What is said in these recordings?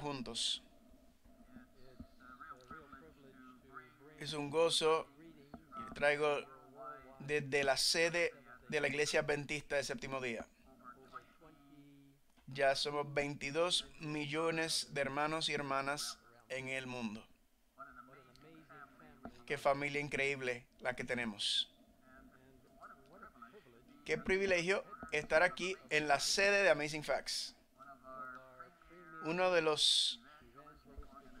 juntos. Es un gozo y traigo desde la sede de la Iglesia Adventista de Séptimo Día. Ya somos 22 millones de hermanos y hermanas en el mundo. Qué familia increíble la que tenemos. Qué privilegio estar aquí en la sede de Amazing Facts uno de los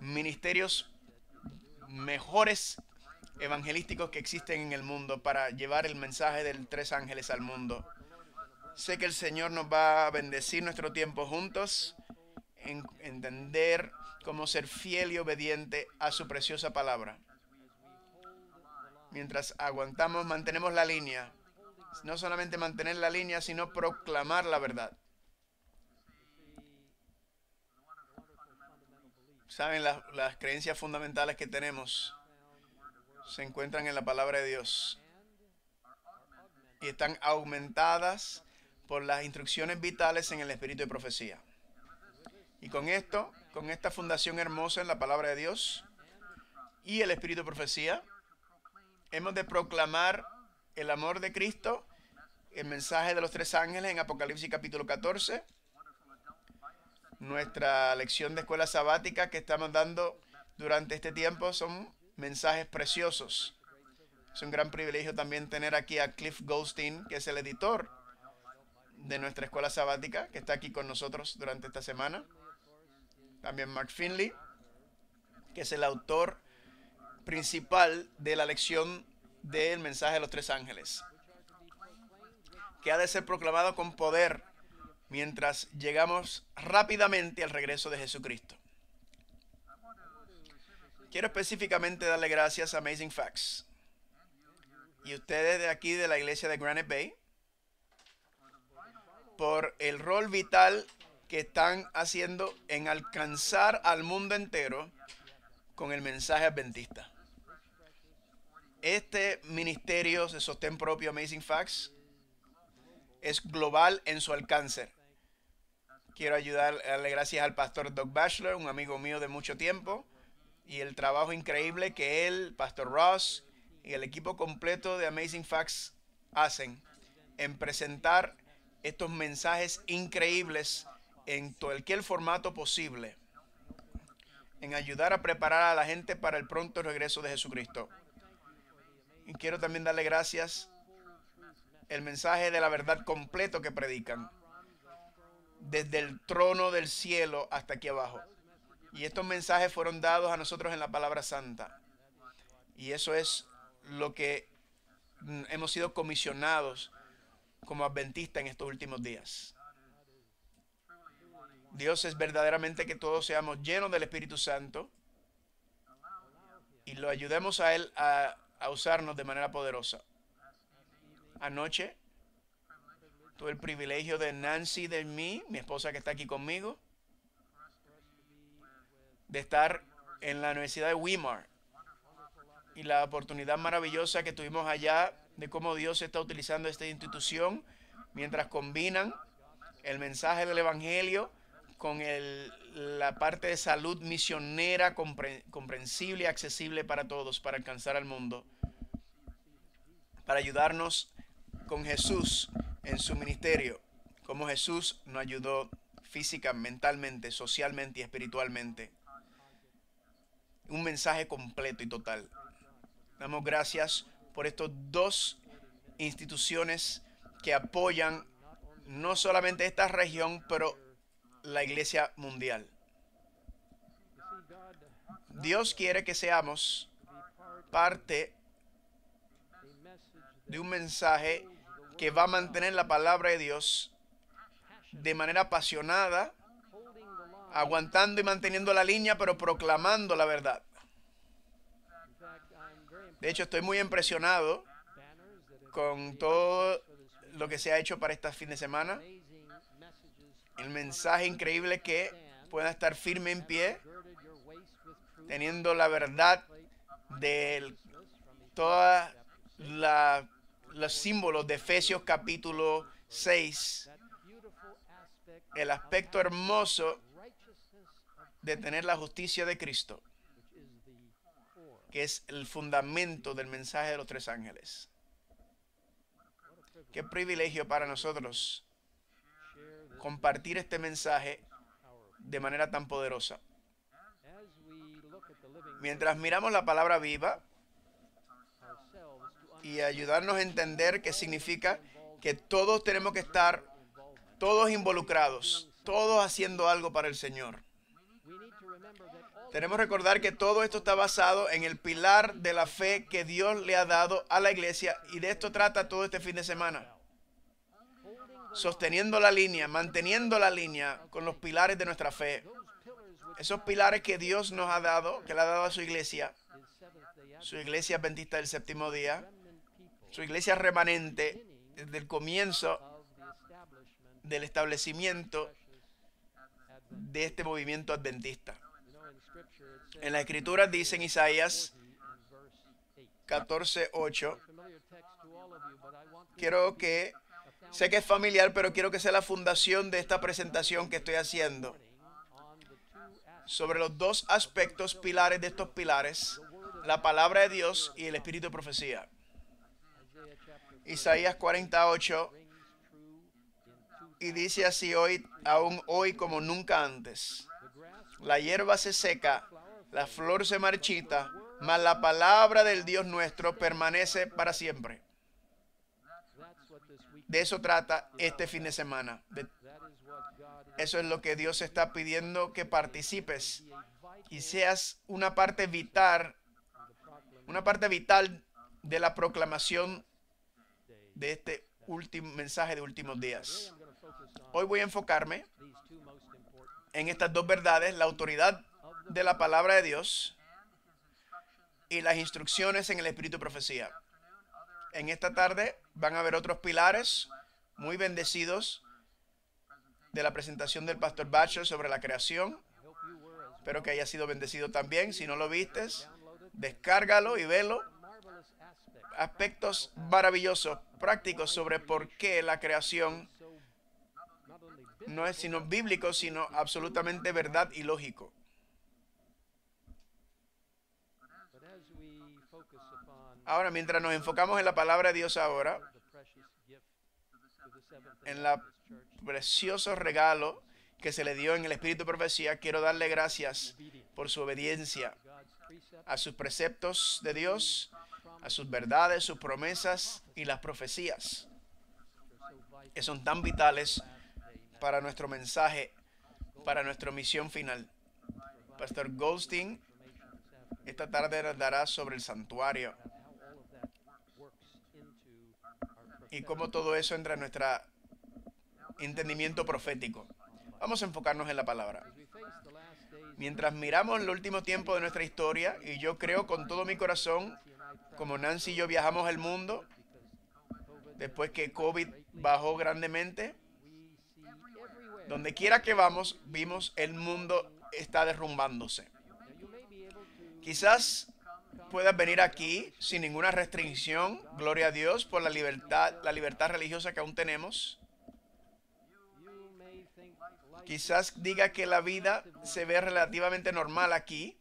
ministerios mejores evangelísticos que existen en el mundo para llevar el mensaje del tres ángeles al mundo. Sé que el Señor nos va a bendecir nuestro tiempo juntos, en entender cómo ser fiel y obediente a su preciosa palabra. Mientras aguantamos, mantenemos la línea. No solamente mantener la línea, sino proclamar la verdad. Saben, las, creencias fundamentales que tenemos se encuentran en la palabra de Dios y están aumentadas por las instrucciones vitales en el espíritu de profecía. Y con esto, con esta fundación hermosa en la palabra de Dios y el espíritu de profecía, hemos de proclamar el amor de Cristo, el mensaje de los tres ángeles en Apocalipsis capítulo 14 nuestra lección de escuela sabática que estamos dando durante este tiempo son mensajes preciosos. Es un gran privilegio también tener aquí a Cliff Goldstein, que es el editor de nuestra escuela sabática, que está aquí con nosotros durante esta semana. También Mark Finley, que es el autor principal de la lección del mensaje de los tres ángeles, que ha de ser proclamado con poder mientras llegamos rápidamente al regreso de Jesucristo. Quiero específicamente darle gracias a Amazing Facts y ustedes de aquí de la iglesia de Granite Bay por el rol vital que están haciendo en alcanzar al mundo entero con el mensaje adventista. Este ministerio se sostén propio Amazing Facts es global en su alcance. Quiero ayudar, darle gracias al pastor Doug Bachelor, un amigo mío de mucho tiempo, y el trabajo increíble que él, Pastor Ross y el equipo completo de Amazing Facts hacen en presentar estos mensajes increíbles en cualquier formato posible, en ayudar a preparar a la gente para el pronto regreso de Jesucristo. Y quiero también darle gracias el mensaje de la verdad completo que predican desde el trono del cielo hasta aquí abajo. Y estos mensajes fueron dados a nosotros en la palabra santa. Y eso es lo que hemos sido comisionados como adventistas en estos últimos días. Dios es verdaderamente que todos seamos llenos del Espíritu Santo y lo ayudemos a Él a, a usarnos de manera poderosa. Anoche Tuve el privilegio de Nancy, de mí, mi esposa que está aquí conmigo, de estar en la Universidad de Weimar y la oportunidad maravillosa que tuvimos allá de cómo Dios está utilizando esta institución mientras combinan el mensaje del Evangelio con el, la parte de salud misionera comprensible y accesible para todos, para alcanzar al mundo, para ayudarnos con Jesús en su ministerio, como Jesús nos ayudó física, mentalmente, socialmente y espiritualmente. Un mensaje completo y total. Damos gracias por estas dos instituciones que apoyan no solamente esta región, pero la iglesia mundial. Dios quiere que seamos parte de un mensaje que va a mantener la palabra de Dios de manera apasionada, aguantando y manteniendo la línea, pero proclamando la verdad. De hecho, estoy muy impresionado con todo lo que se ha hecho para este fin de semana. El mensaje increíble que pueda estar firme en pie, teniendo la verdad de toda la los símbolos de Efesios capítulo 6, el aspecto hermoso de tener la justicia de Cristo, que es el fundamento del mensaje de los tres ángeles. Qué privilegio para nosotros compartir este mensaje de manera tan poderosa. Mientras miramos la palabra viva, y ayudarnos a entender qué significa que todos tenemos que estar, todos involucrados, todos haciendo algo para el Señor. Tenemos que recordar que todo esto está basado en el pilar de la fe que Dios le ha dado a la iglesia y de esto trata todo este fin de semana. Sosteniendo la línea, manteniendo la línea con los pilares de nuestra fe. Esos pilares que Dios nos ha dado, que le ha dado a su iglesia, su iglesia bendita del séptimo día, su iglesia remanente desde el comienzo del establecimiento de este movimiento adventista. En la escritura dice en Isaías 14:8, quiero que, sé que es familiar, pero quiero que sea la fundación de esta presentación que estoy haciendo sobre los dos aspectos pilares de estos pilares, la palabra de Dios y el espíritu de profecía. Isaías 48 y dice así hoy, aún hoy como nunca antes. La hierba se seca, la flor se marchita, mas la palabra del Dios nuestro permanece para siempre. De eso trata este fin de semana. eso es lo que Dios está pidiendo que participes y seas una parte vital, una parte vital de la proclamación de este último mensaje de últimos días. Hoy voy a enfocarme en estas dos verdades, la autoridad de la palabra de Dios y las instrucciones en el espíritu y profecía. En esta tarde van a ver otros pilares muy bendecidos de la presentación del pastor Batchel sobre la creación. Espero que haya sido bendecido también. Si no lo vistes, descárgalo y velo. Aspectos maravillosos Práctico sobre por qué la creación no es sino bíblico, sino absolutamente verdad y lógico. Ahora, mientras nos enfocamos en la palabra de Dios ahora, en el precioso regalo que se le dio en el Espíritu de Profecía, quiero darle gracias por su obediencia a sus preceptos de Dios a sus verdades, sus promesas y las profecías que son tan vitales para nuestro mensaje, para nuestra misión final. Pastor Goldstein esta tarde nos dará sobre el santuario y cómo todo eso entra en nuestro entendimiento profético. Vamos a enfocarnos en la palabra. Mientras miramos el último tiempo de nuestra historia, y yo creo con todo mi corazón como Nancy y yo viajamos el mundo, después que COVID bajó grandemente, donde quiera que vamos, vimos el mundo está derrumbándose. Quizás puedas venir aquí sin ninguna restricción, gloria a Dios por la libertad, la libertad religiosa que aún tenemos. Quizás diga que la vida se ve relativamente normal aquí,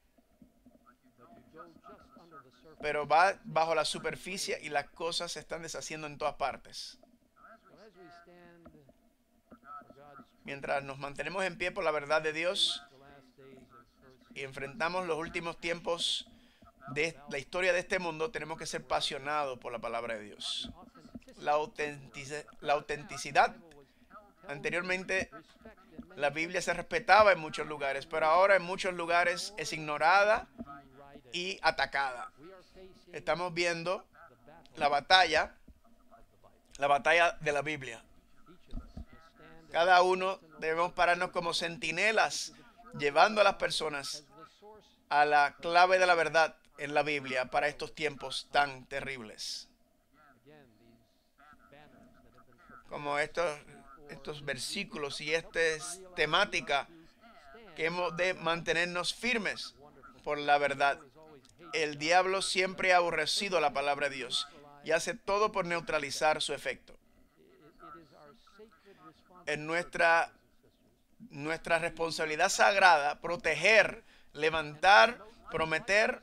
pero va bajo la superficie y las cosas se están deshaciendo en todas partes. Mientras nos mantenemos en pie por la verdad de Dios y enfrentamos los últimos tiempos de la historia de este mundo, tenemos que ser apasionados por la palabra de Dios. La, autenticidad, la autenticidad anteriormente la Biblia se respetaba en muchos lugares, pero ahora en muchos lugares es ignorada y atacada. Estamos viendo la batalla, la batalla de la Biblia. Cada uno debemos pararnos como centinelas, llevando a las personas a la clave de la verdad en la Biblia para estos tiempos tan terribles. Como estos, estos versículos y esta temática que hemos de mantenernos firmes por la verdad. El diablo siempre ha aborrecido la palabra de Dios y hace todo por neutralizar su efecto. Es nuestra, nuestra responsabilidad sagrada proteger, levantar, prometer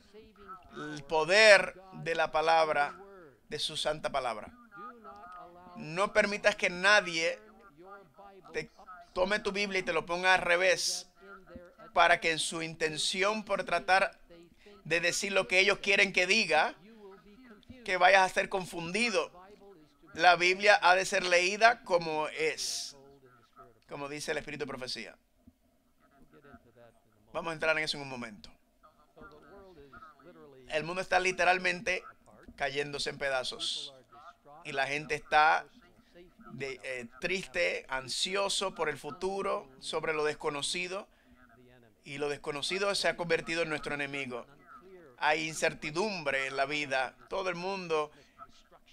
el poder de la palabra, de su santa palabra. No permitas que nadie te tome tu Biblia y te lo ponga al revés para que en su intención por tratar de decir lo que ellos quieren que diga, que vayas a ser confundido. La Biblia ha de ser leída como es, como dice el Espíritu de Profecía. Vamos a entrar en eso en un momento. El mundo está literalmente cayéndose en pedazos y la gente está eh, triste, ansioso por el futuro, sobre lo desconocido y lo desconocido se ha convertido en nuestro enemigo hay incertidumbre en la vida. Todo el mundo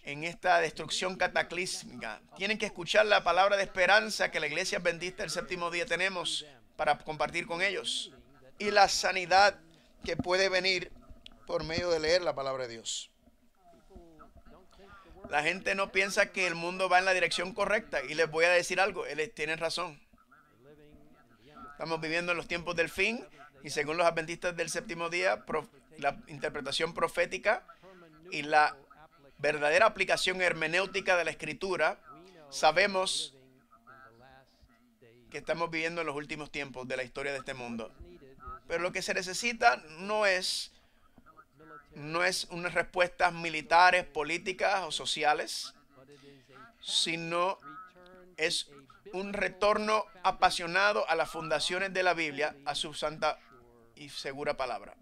en esta destrucción cataclísmica. Tienen que escuchar la palabra de esperanza que la iglesia bendita el séptimo día tenemos para compartir con ellos. Y la sanidad que puede venir por medio de leer la palabra de Dios. La gente no piensa que el mundo va en la dirección correcta. Y les voy a decir algo, tienen razón. Estamos viviendo en los tiempos del fin y según los adventistas del séptimo día, la interpretación profética y la verdadera aplicación hermenéutica de la escritura, sabemos que estamos viviendo en los últimos tiempos de la historia de este mundo. Pero lo que se necesita no es no es unas respuestas militares, políticas o sociales, sino es un retorno apasionado a las fundaciones de la Biblia, a su santa y segura palabra.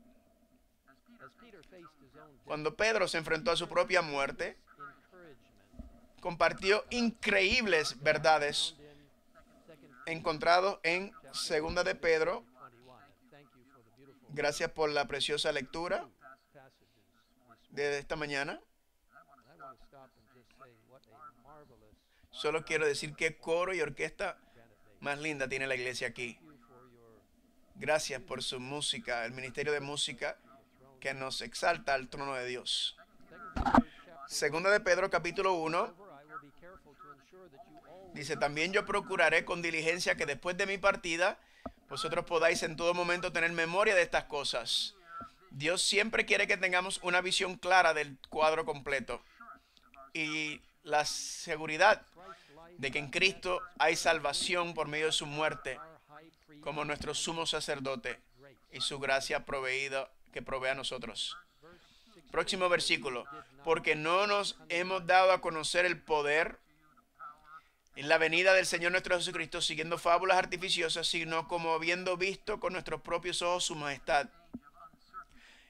Cuando Pedro se enfrentó a su propia muerte, compartió increíbles verdades encontrados en Segunda de Pedro. Gracias por la preciosa lectura de esta mañana. Solo quiero decir qué coro y orquesta más linda tiene la iglesia aquí. Gracias por su música, el Ministerio de Música que nos exalta al trono de Dios. Segunda de Pedro capítulo 1 dice, también yo procuraré con diligencia que después de mi partida vosotros podáis en todo momento tener memoria de estas cosas. Dios siempre quiere que tengamos una visión clara del cuadro completo y la seguridad de que en Cristo hay salvación por medio de su muerte como nuestro sumo sacerdote y su gracia proveída que provea a nosotros. Próximo versículo. Porque no nos hemos dado a conocer el poder en la venida del Señor nuestro Jesucristo siguiendo fábulas artificiosas, sino como habiendo visto con nuestros propios ojos su majestad.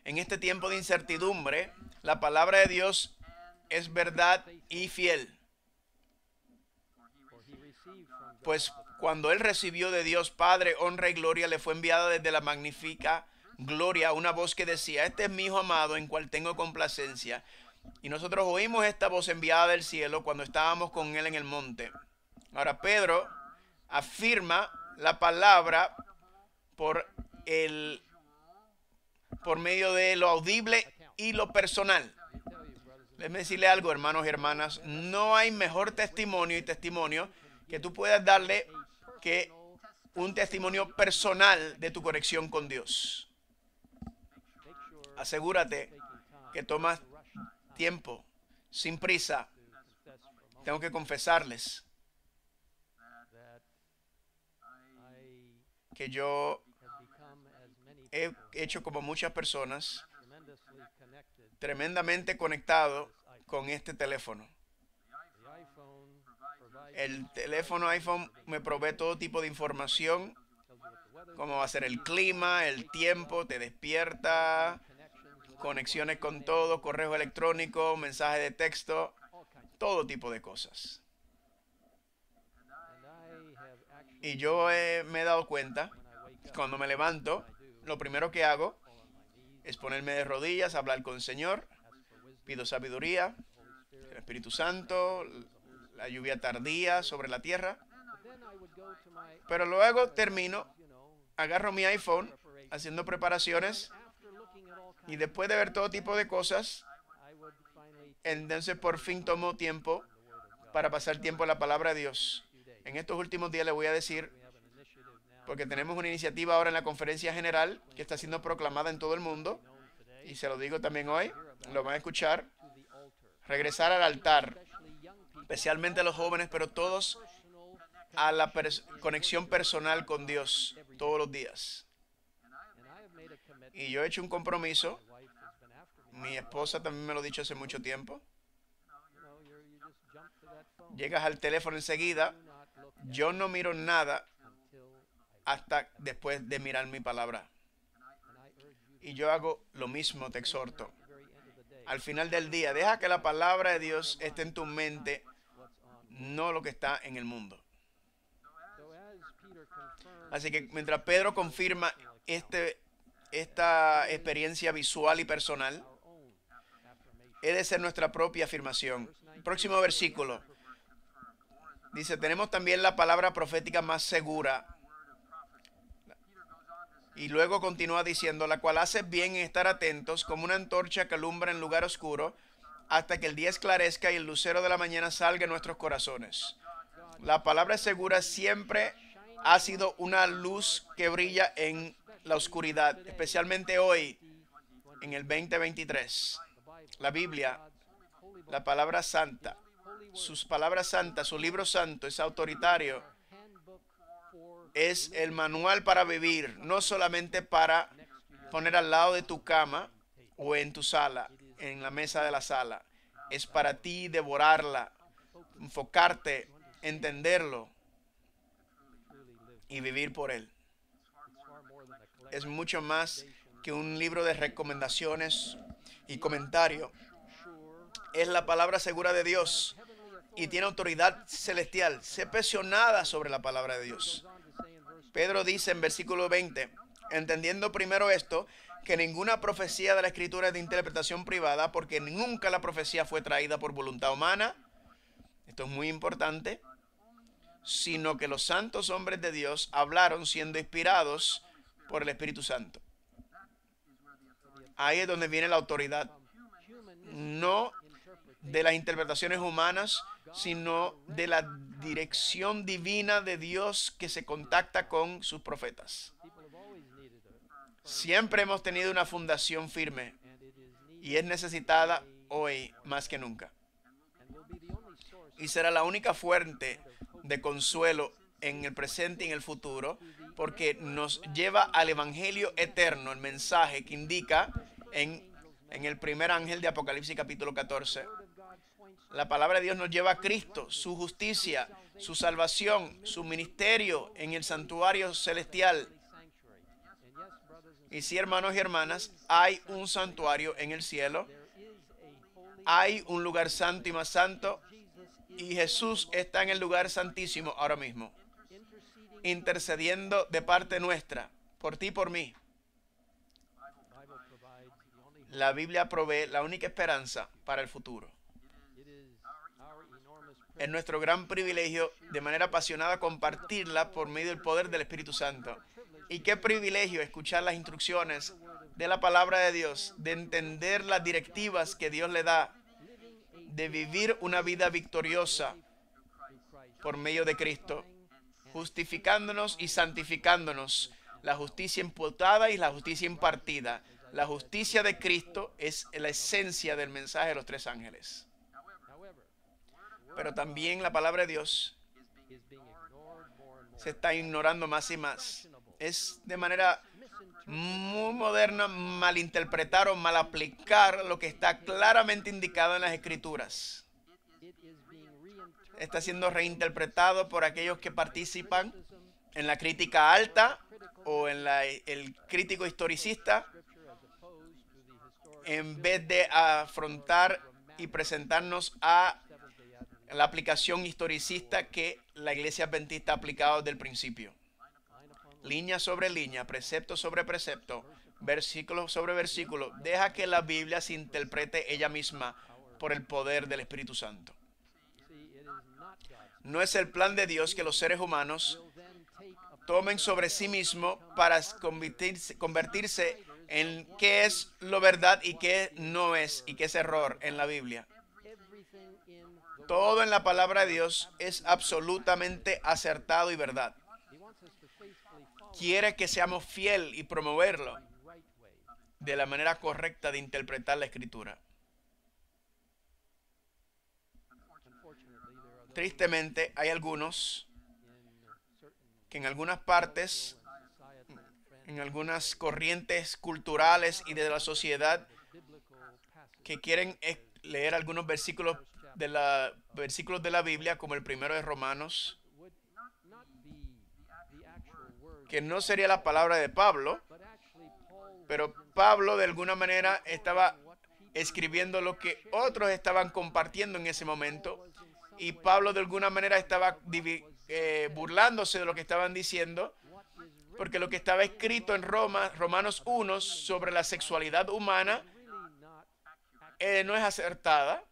En este tiempo de incertidumbre, la palabra de Dios es verdad y fiel. Pues cuando él recibió de Dios Padre honra y gloria, le fue enviada desde la magnífica gloria, una voz que decía, este es mi hijo amado en cual tengo complacencia. Y nosotros oímos esta voz enviada del cielo cuando estábamos con él en el monte. Ahora Pedro afirma la palabra por el por medio de lo audible y lo personal. Déjeme decirle algo, hermanos y hermanas, no hay mejor testimonio y testimonio que tú puedas darle que un testimonio personal de tu conexión con Dios asegúrate que tomas tiempo, sin prisa. Tengo que confesarles que yo he hecho como muchas personas tremendamente conectado con este teléfono. El teléfono iPhone me provee todo tipo de información, como va a ser el clima, el tiempo, te despierta, conexiones con todo, correo electrónico, mensaje de texto, todo tipo de cosas. Y yo eh, me he dado cuenta, cuando me levanto, lo primero que hago es ponerme de rodillas, hablar con el Señor, pido sabiduría, el Espíritu Santo, la lluvia tardía sobre la tierra. Pero luego termino, agarro mi iPhone haciendo preparaciones y después de ver todo tipo de cosas, entonces por fin tomó tiempo para pasar tiempo a la palabra de Dios. En estos últimos días le voy a decir, porque tenemos una iniciativa ahora en la conferencia general que está siendo proclamada en todo el mundo, y se lo digo también hoy, lo van a escuchar, regresar al altar, especialmente a los jóvenes, pero todos a la conexión personal con Dios todos los días. Y yo he hecho un compromiso. Mi esposa también me lo ha dicho hace mucho tiempo. Llegas al teléfono enseguida. Yo no miro nada hasta después de mirar mi palabra. Y yo hago lo mismo, te exhorto. Al final del día, deja que la palabra de Dios esté en tu mente, no lo que está en el mundo. Así que mientras Pedro confirma este esta experiencia visual y personal he de ser nuestra propia afirmación. Próximo versículo. Dice, tenemos también la palabra profética más segura. Y luego continúa diciendo, la cual hace bien estar atentos como una antorcha que alumbra en lugar oscuro hasta que el día esclarezca y el lucero de la mañana salga en nuestros corazones. La palabra segura siempre ha sido una luz que brilla en la oscuridad, especialmente hoy, en el 2023. La Biblia, la palabra santa, sus palabras santas, su libro santo es autoritario. Es el manual para vivir, no solamente para poner al lado de tu cama o en tu sala, en la mesa de la sala. Es para ti devorarla, enfocarte, entenderlo y vivir por él es mucho más que un libro de recomendaciones y comentario. Es la palabra segura de Dios y tiene autoridad celestial. Sé presionada sobre la palabra de Dios. Pedro dice en versículo 20, entendiendo primero esto, que ninguna profecía de la escritura es de interpretación privada, porque nunca la profecía fue traída por voluntad humana. Esto es muy importante sino que los santos hombres de Dios hablaron siendo inspirados por el Espíritu Santo. Ahí es donde viene la autoridad. No de las interpretaciones humanas, sino de la dirección divina de Dios que se contacta con sus profetas. Siempre hemos tenido una fundación firme y es necesitada hoy más que nunca. Y será la única fuente de consuelo en el presente y en el futuro porque nos lleva al Evangelio eterno, el mensaje que indica en, el primer ángel de Apocalipsis capítulo 14. La palabra de Dios nos lleva a Cristo, su justicia, su salvación, su ministerio en el santuario celestial. Y sí, hermanos y hermanas, hay un santuario en el cielo, hay un lugar santo y más santo, y Jesús está en el lugar santísimo ahora mismo intercediendo de parte nuestra, por ti y por mí. La Biblia provee la única esperanza para el futuro. Es nuestro gran privilegio de manera apasionada compartirla por medio del poder del Espíritu Santo. Y qué privilegio escuchar las instrucciones de la palabra de Dios, de entender las directivas que Dios le da, de vivir una vida victoriosa por medio de Cristo justificándonos y santificándonos, la justicia imputada y la justicia impartida. La justicia de Cristo es la esencia del mensaje de los tres ángeles. Pero también la palabra de Dios se está ignorando más y más. Es de manera muy moderna malinterpretar o mal aplicar lo que está claramente indicado en las escrituras está siendo reinterpretado por aquellos que participan en la crítica alta o en el crítico historicista, en vez de afrontar y presentarnos a la aplicación historicista que la Iglesia Adventista ha aplicado desde el principio. Línea sobre línea, precepto sobre precepto, versículo sobre versículo. Deja que la Biblia se interprete ella misma por el poder del Espíritu Santo. No es el plan de Dios que los seres humanos tomen sobre sí mismo para convertirse, convertirse en qué es lo verdad y qué no es y qué es error en la Biblia. Todo en la palabra de Dios es absolutamente acertado y verdad. Quiere que seamos fiel y promoverlo de la manera correcta de interpretar la escritura. Tristemente, hay algunos que en algunas partes, en algunas corrientes culturales y de la sociedad, que quieren eh, leer algunos versículos de la, versículos de la Biblia, como el primero de Romanos, que no sería la palabra de Pablo, pero Pablo de alguna manera estaba escribiendo lo que otros estaban compartiendo en ese momento y Pablo de alguna manera estaba eh, burlándose de lo que estaban diciendo, porque lo que estaba escrito en Roma, Romanos 1, sobre la sexualidad humana, eh, no es acertada.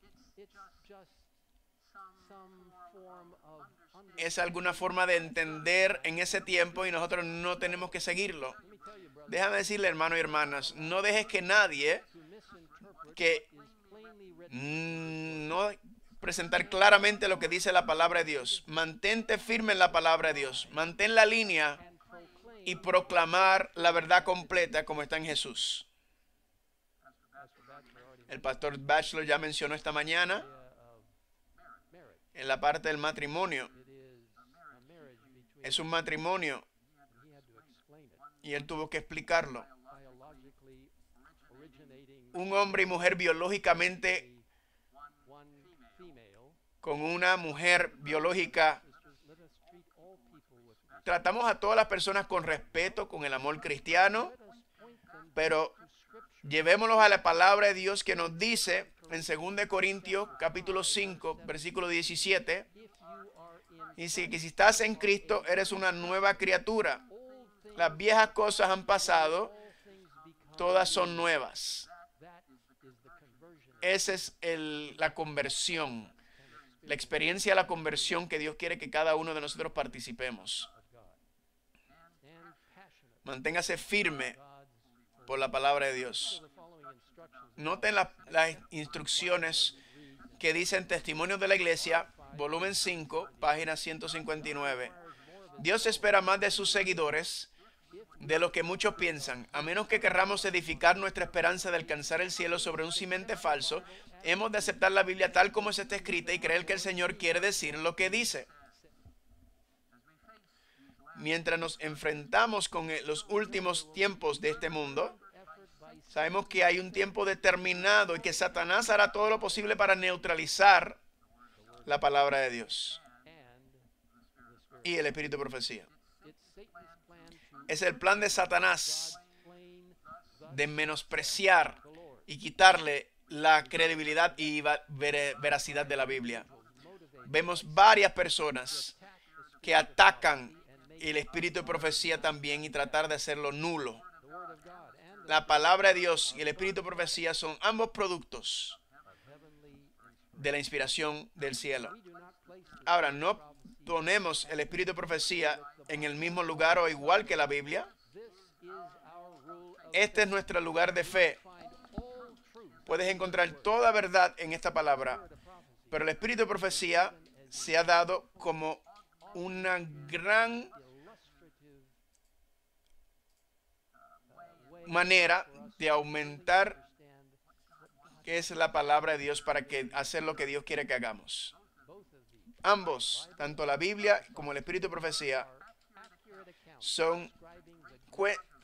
Es alguna forma de entender en ese tiempo y nosotros no tenemos que seguirlo. Déjame decirle, hermanos y hermanas, no dejes que nadie que no presentar claramente lo que dice la palabra de Dios. Mantente firme en la palabra de Dios. Mantén la línea y proclamar la verdad completa como está en Jesús. El pastor Bachelor ya mencionó esta mañana en la parte del matrimonio. Es un matrimonio y él tuvo que explicarlo. Un hombre y mujer biológicamente con una mujer biológica. Tratamos a todas las personas con respeto, con el amor cristiano, pero llevémoslos a la palabra de Dios que nos dice en 2 Corintios capítulo 5, versículo 17, dice que si estás en Cristo eres una nueva criatura. Las viejas cosas han pasado, todas son nuevas. Esa es el, la conversión la experiencia, la conversión que Dios quiere que cada uno de nosotros participemos. Manténgase firme por la palabra de Dios. Noten las instrucciones que dicen Testimonios de la Iglesia, volumen 5, página 159. Dios espera más de sus seguidores de lo que muchos piensan. A menos que querramos edificar nuestra esperanza de alcanzar el cielo sobre un cimente falso, hemos de aceptar la Biblia tal como se está escrita y creer que el Señor quiere decir lo que dice. Mientras nos enfrentamos con los últimos tiempos de este mundo, sabemos que hay un tiempo determinado y que Satanás hará todo lo posible para neutralizar la palabra de Dios y el espíritu de profecía. Es el plan de Satanás de menospreciar y quitarle la credibilidad y veracidad de la Biblia. Vemos varias personas que atacan el espíritu de profecía también y tratar de hacerlo nulo. La palabra de Dios y el espíritu de profecía son ambos productos de la inspiración del cielo. Ahora, no ponemos el espíritu de profecía en el mismo lugar o igual que la Biblia. Este es nuestro lugar de fe. Puedes encontrar toda verdad en esta palabra, pero el espíritu de profecía se ha dado como una gran manera de aumentar qué es la palabra de Dios para que hacer lo que Dios quiere que hagamos. Ambos, tanto la Biblia como el espíritu de profecía son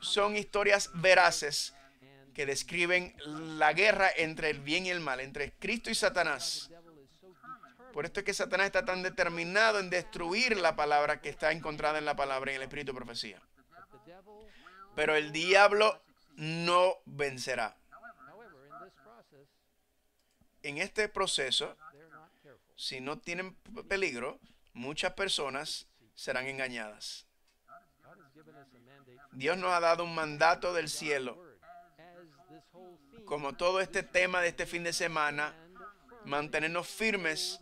son historias veraces que describen la guerra entre el bien y el mal, entre Cristo y Satanás. Por esto es que Satanás está tan determinado en destruir la palabra que está encontrada en la palabra, en el Espíritu de Profecía. Pero el diablo no vencerá. En este proceso, si no tienen peligro, muchas personas serán engañadas. Dios nos ha dado un mandato del cielo como todo este tema de este fin de semana, mantenernos firmes,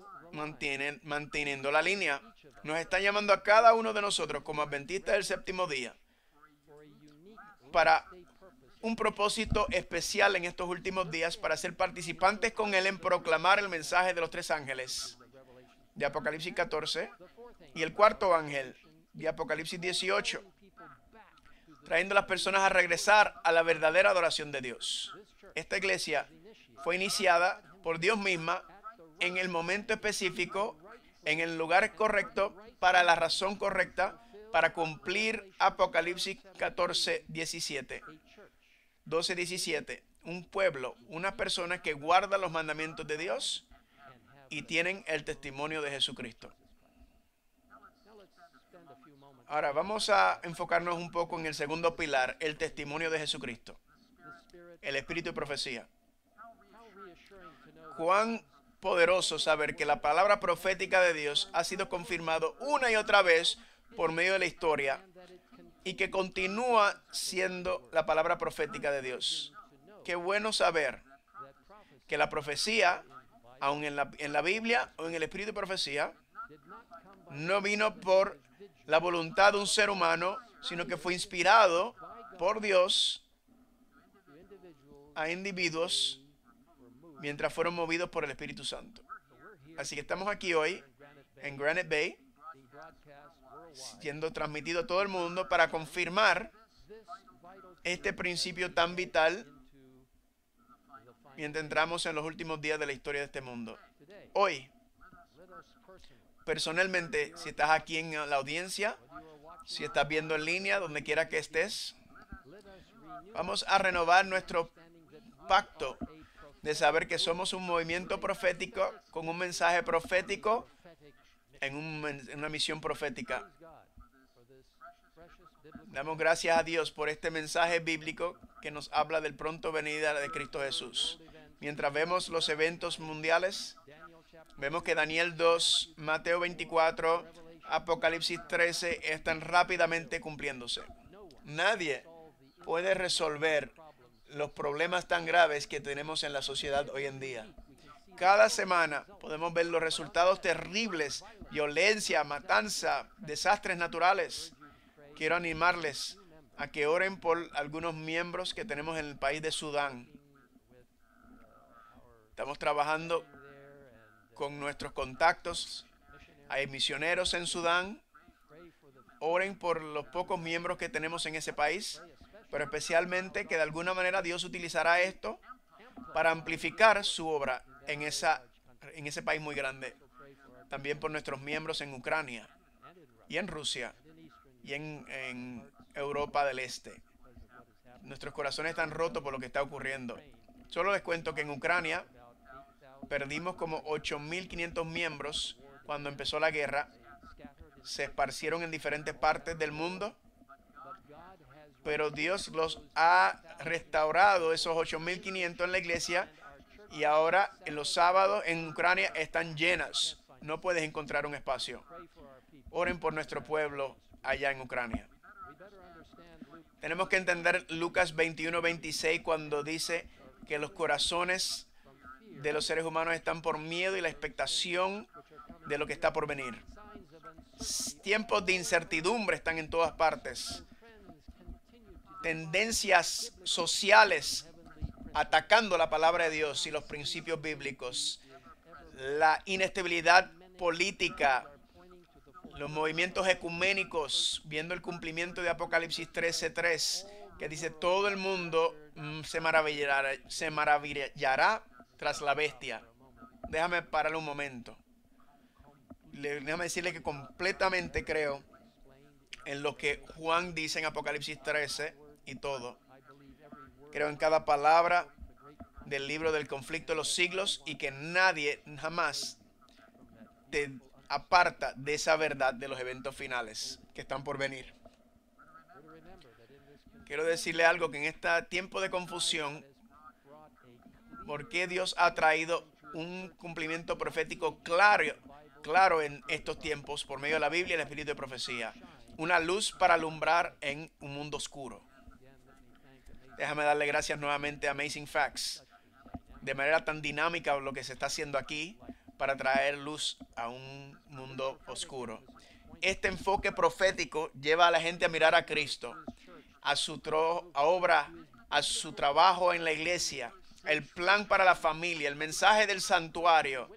manteniendo la línea. Nos están llamando a cada uno de nosotros como adventistas del séptimo día para un propósito especial en estos últimos días para ser participantes con Él en proclamar el mensaje de los tres ángeles de Apocalipsis 14 y el cuarto ángel de Apocalipsis 18, trayendo a las personas a regresar a la verdadera adoración de Dios esta iglesia fue iniciada por Dios misma en el momento específico, en el lugar correcto, para la razón correcta, para cumplir Apocalipsis 14, 17. 12, 17. Un pueblo, unas personas que guardan los mandamientos de Dios y tienen el testimonio de Jesucristo. Ahora vamos a enfocarnos un poco en el segundo pilar, el testimonio de Jesucristo el espíritu de profecía. Cuán poderoso saber que la palabra profética de Dios ha sido confirmado una y otra vez por medio de la historia y que continúa siendo la palabra profética de Dios. Qué bueno saber que la profecía, aun en la, en la Biblia o en el espíritu de profecía, no vino por la voluntad de un ser humano, sino que fue inspirado por Dios a individuos mientras fueron movidos por el Espíritu Santo. Así que estamos aquí hoy en Granite Bay, siendo transmitido a todo el mundo para confirmar este principio tan vital mientras entramos en los últimos días de la historia de este mundo. Hoy, personalmente, si estás aquí en la audiencia, si estás viendo en línea, donde quiera que estés, vamos a renovar nuestro pacto de saber que somos un movimiento profético con un mensaje profético en, en una misión profética. Damos gracias a Dios por este mensaje bíblico que nos habla del pronto venida de Cristo Jesús. Mientras vemos los eventos mundiales, vemos que Daniel 2, Mateo 24, Apocalipsis 13 están rápidamente cumpliéndose. Nadie puede resolver los problemas tan graves que tenemos en la sociedad hoy en día. Cada semana podemos ver los resultados terribles, violencia, matanza, desastres naturales. Quiero animarles a que oren por algunos miembros que tenemos en el país de Sudán. Estamos trabajando con nuestros contactos. Hay misioneros en Sudán. Oren por los pocos miembros que tenemos en ese país pero especialmente que de alguna manera Dios utilizará esto para amplificar su obra en, esa, en ese país muy grande. También por nuestros miembros en Ucrania y en Rusia y en, en Europa del Este. Nuestros corazones están rotos por lo que está ocurriendo. Solo les cuento que en Ucrania perdimos como 8.500 miembros cuando empezó la guerra. Se esparcieron en diferentes partes del mundo pero Dios los ha restaurado, esos 8.500 en la iglesia, y ahora en los sábados en Ucrania están llenas. No puedes encontrar un espacio. Oren por nuestro pueblo allá en Ucrania. Tenemos que entender Lucas 21, 26 cuando dice que los corazones de los seres humanos están por miedo y la expectación de lo que está por venir. Tiempos de incertidumbre están en todas partes tendencias sociales atacando la palabra de Dios y los principios bíblicos, la inestabilidad política, los movimientos ecuménicos, viendo el cumplimiento de Apocalipsis 13:3, que dice, todo el mundo mm, se, maravillará, tras la bestia. Déjame parar un momento. déjame decirle que completamente creo en lo que Juan dice en Apocalipsis 13 y todo. Creo en cada palabra del libro del conflicto de los siglos y que nadie jamás te aparta de esa verdad de los eventos finales que están por venir. Quiero decirle algo que en este tiempo de confusión, porque Dios ha traído un cumplimiento profético claro, claro en estos tiempos por medio de la Biblia y el Espíritu de Profecía? Una luz para alumbrar en un mundo oscuro. Déjame darle gracias nuevamente a Amazing Facts de manera tan dinámica lo que se está haciendo aquí para traer luz a un mundo oscuro. Este enfoque profético lleva a la gente a mirar a Cristo, a su obra, a su trabajo en la iglesia, el plan para la familia, el mensaje del santuario,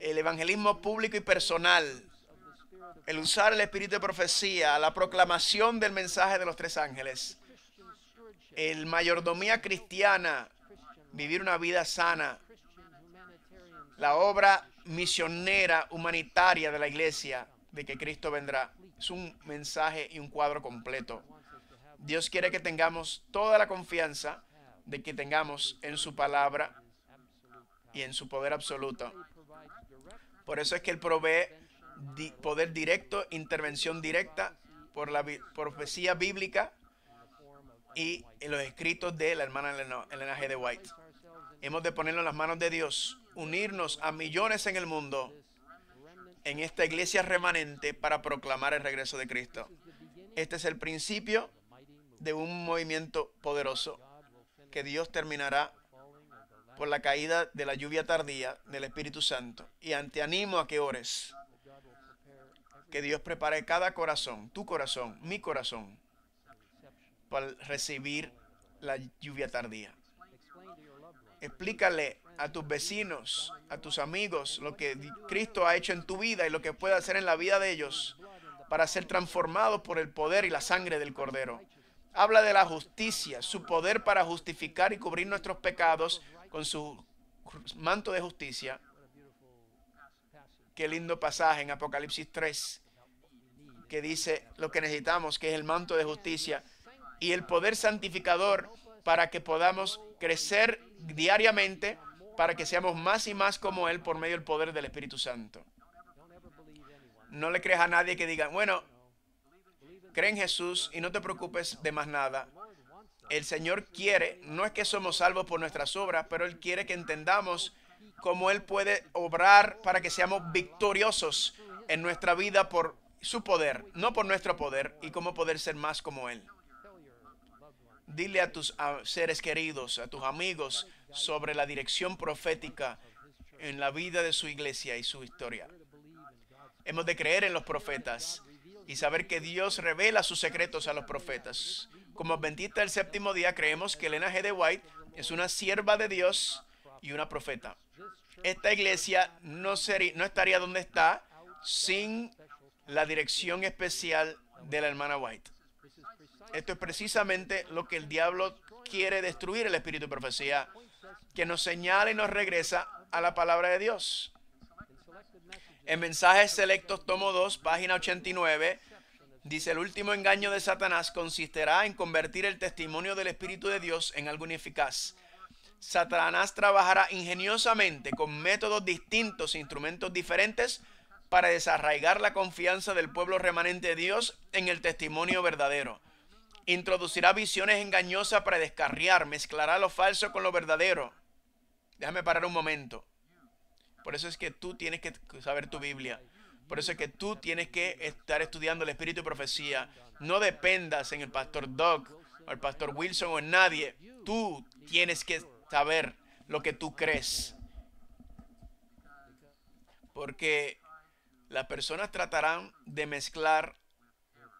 el evangelismo público y personal, el usar el espíritu de profecía, la proclamación del mensaje de los tres ángeles el mayordomía cristiana, vivir una vida sana, la obra misionera humanitaria de la iglesia de que Cristo vendrá. Es un mensaje y un cuadro completo. Dios quiere que tengamos toda la confianza de que tengamos en su palabra y en su poder absoluto. Por eso es que Él provee poder directo, intervención directa por la profecía bíblica y en los escritos de la hermana Elena G. de White. Hemos de ponerlo en las manos de Dios, unirnos a millones en el mundo, en esta iglesia remanente, para proclamar el regreso de Cristo. Este es el principio de un movimiento poderoso que Dios terminará por la caída de la lluvia tardía del Espíritu Santo. Y te animo a que ores. Que Dios prepare cada corazón, tu corazón, mi corazón, para recibir la lluvia tardía. Explícale a tus vecinos, a tus amigos, lo que Cristo ha hecho en tu vida y lo que puede hacer en la vida de ellos para ser transformados por el poder y la sangre del Cordero. Habla de la justicia, su poder para justificar y cubrir nuestros pecados con su manto de justicia. Qué lindo pasaje en Apocalipsis 3 que dice lo que necesitamos, que es el manto de justicia y el poder santificador para que podamos crecer diariamente, para que seamos más y más como Él por medio del poder del Espíritu Santo. No le creas a nadie que diga, bueno, cree en Jesús y no te preocupes de más nada. El Señor quiere, no es que somos salvos por nuestras obras, pero Él quiere que entendamos cómo Él puede obrar para que seamos victoriosos en nuestra vida por su poder, no por nuestro poder, y cómo poder ser más como Él. Dile a tus seres queridos, a tus amigos, sobre la dirección profética en la vida de su iglesia y su historia. Hemos de creer en los profetas y saber que Dios revela sus secretos a los profetas. Como bendita el séptimo día, creemos que Elena G. de White es una sierva de Dios y una profeta. Esta iglesia no, sería, no estaría donde está sin la dirección especial de la hermana White. Esto es precisamente lo que el diablo quiere destruir el espíritu de profecía, que nos señala y nos regresa a la palabra de Dios. En Mensajes Selectos, tomo 2, página 89, dice, el último engaño de Satanás consistirá en convertir el testimonio del Espíritu de Dios en algo ineficaz. Satanás trabajará ingeniosamente con métodos distintos, e instrumentos diferentes, para desarraigar la confianza del pueblo remanente de Dios en el testimonio verdadero. Introducirá visiones engañosas para descarriar, mezclará lo falso con lo verdadero. Déjame parar un momento. Por eso es que tú tienes que saber tu Biblia. Por eso es que tú tienes que estar estudiando el Espíritu y profecía. No dependas en el pastor Doug, o el pastor Wilson o en nadie. Tú tienes que saber lo que tú crees. Porque las personas tratarán de mezclar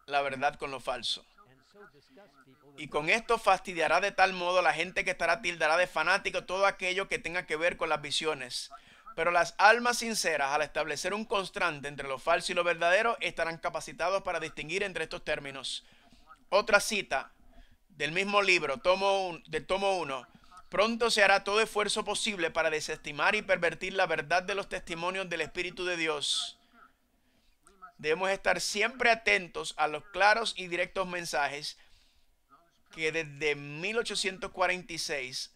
la verdad con lo falso. Y con esto fastidiará de tal modo la gente que estará tildará de fanático todo aquello que tenga que ver con las visiones. Pero las almas sinceras, al establecer un constante entre lo falso y lo verdadero, estarán capacitados para distinguir entre estos términos. Otra cita del mismo libro, tomo un, tomo 1. Pronto se hará todo esfuerzo posible para desestimar y pervertir la verdad de los testimonios del Espíritu de Dios. Debemos estar siempre atentos a los claros y directos mensajes que desde 1846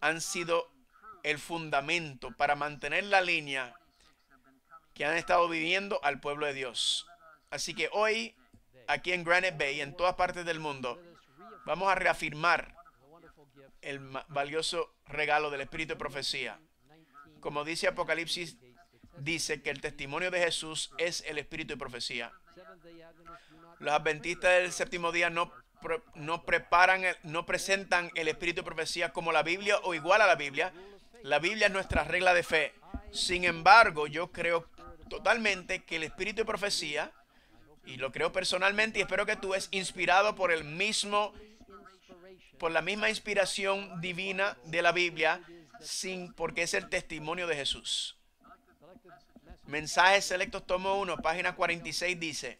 han sido el fundamento para mantener la línea que han estado viviendo al pueblo de Dios. Así que hoy, aquí en Granite Bay, en todas partes del mundo, vamos a reafirmar el valioso regalo del Espíritu de Profecía. Como dice Apocalipsis, dice que el testimonio de Jesús es el Espíritu de Profecía. Los adventistas del séptimo día no no preparan, no presentan el espíritu de profecía como la Biblia o igual a la Biblia. La Biblia es nuestra regla de fe. Sin embargo, yo creo totalmente que el espíritu de profecía, y lo creo personalmente y espero que tú, es inspirado por el mismo, por la misma inspiración divina de la Biblia, sin, porque es el testimonio de Jesús. Mensajes selectos, tomo 1, página 46 dice,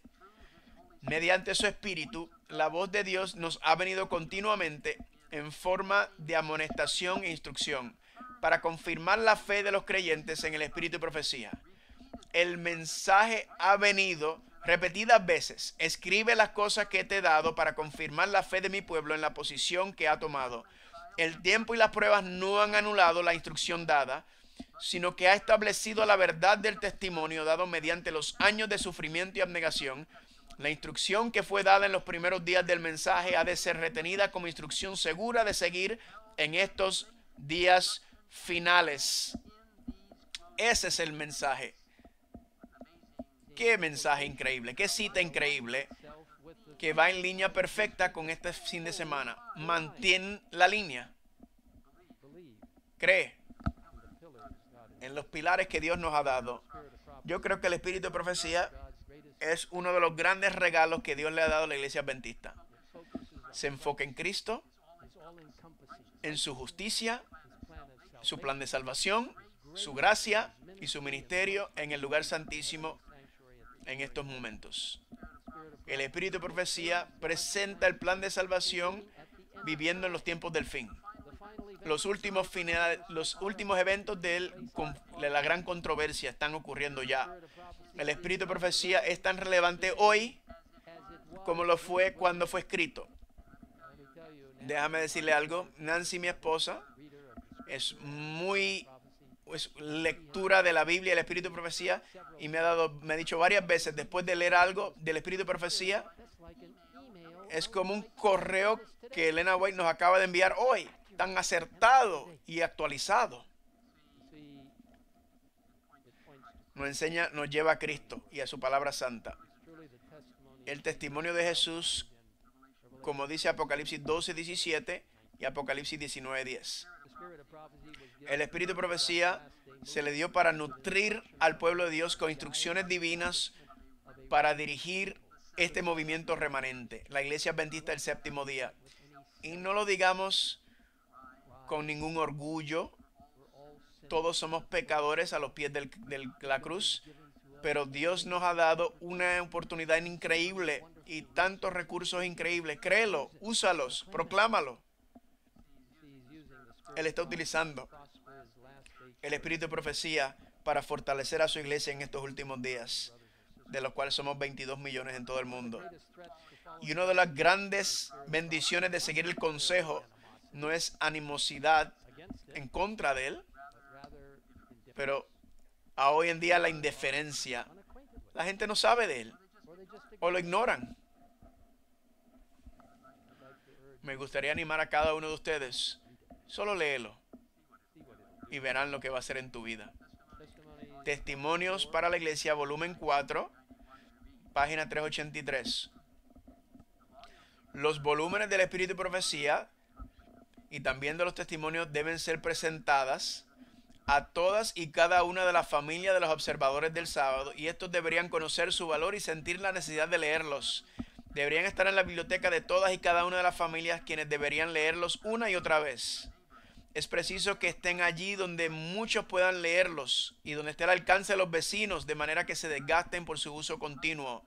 mediante su Espíritu, la voz de Dios nos ha venido continuamente en forma de amonestación e instrucción para confirmar la fe de los creyentes en el Espíritu y profecía. El mensaje ha venido repetidas veces. Escribe las cosas que te he dado para confirmar la fe de mi pueblo en la posición que ha tomado. El tiempo y las pruebas no han anulado la instrucción dada, sino que ha establecido la verdad del testimonio dado mediante los años de sufrimiento y abnegación la instrucción que fue dada en los primeros días del mensaje ha de ser retenida como instrucción segura de seguir en estos días finales. Ese es el mensaje. Qué mensaje increíble, qué cita increíble que va en línea perfecta con este fin de semana. Mantén la línea. Cree en los pilares que Dios nos ha dado. Yo creo que el espíritu de profecía es uno de los grandes regalos que Dios le ha dado a la iglesia adventista. Se enfoca en Cristo, en su justicia, su plan de salvación, su gracia y su ministerio en el lugar santísimo en estos momentos. El Espíritu de Profecía presenta el plan de salvación viviendo en los tiempos del fin. Los últimos, los últimos eventos de la gran controversia están ocurriendo ya el espíritu de profecía es tan relevante hoy como lo fue cuando fue escrito. Déjame decirle algo. Nancy, mi esposa, es muy lectura de la Biblia, el espíritu de profecía, y me ha dado, me ha dicho varias veces después de leer algo del espíritu de profecía, es como un correo que Elena White nos acaba de enviar hoy, tan acertado y actualizado. nos enseña, nos lleva a Cristo y a su palabra santa. El testimonio de Jesús, como dice Apocalipsis 12, 17 y Apocalipsis 19, 10. El espíritu de profecía se le dio para nutrir al pueblo de Dios con instrucciones divinas para dirigir este movimiento remanente, la iglesia adventista del séptimo día. Y no lo digamos con ningún orgullo todos somos pecadores a los pies de la cruz, pero Dios nos ha dado una oportunidad increíble y tantos recursos increíbles. Créelo, úsalos, proclámalo. Él está utilizando el espíritu de profecía para fortalecer a su iglesia en estos últimos días, de los cuales somos 22 millones en todo el mundo. Y una de las grandes bendiciones de seguir el consejo no es animosidad en contra de él, pero a hoy en día la indiferencia, la gente no sabe de él o lo ignoran. Me gustaría animar a cada uno de ustedes, solo léelo y verán lo que va a ser en tu vida. Testimonios para la Iglesia, volumen 4, página 383. Los volúmenes del Espíritu y Profecía y también de los testimonios deben ser presentadas a todas y cada una de las familias de los observadores del sábado y estos deberían conocer su valor y sentir la necesidad de leerlos. Deberían estar en la biblioteca de todas y cada una de las familias quienes deberían leerlos una y otra vez. Es preciso que estén allí donde muchos puedan leerlos y donde esté al alcance de los vecinos de manera que se desgasten por su uso continuo.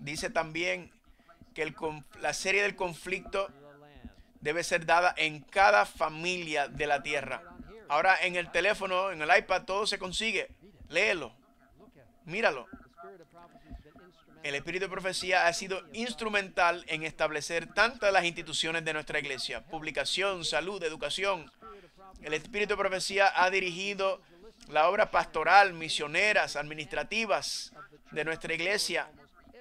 Dice también que la serie del conflicto debe ser dada en cada familia de la tierra. Ahora en el teléfono, en el iPad, todo se consigue. Léelo. Míralo. El espíritu de profecía ha sido instrumental en establecer tantas las instituciones de nuestra iglesia. Publicación, salud, educación. El espíritu de profecía ha dirigido la obra pastoral, misioneras, administrativas de nuestra iglesia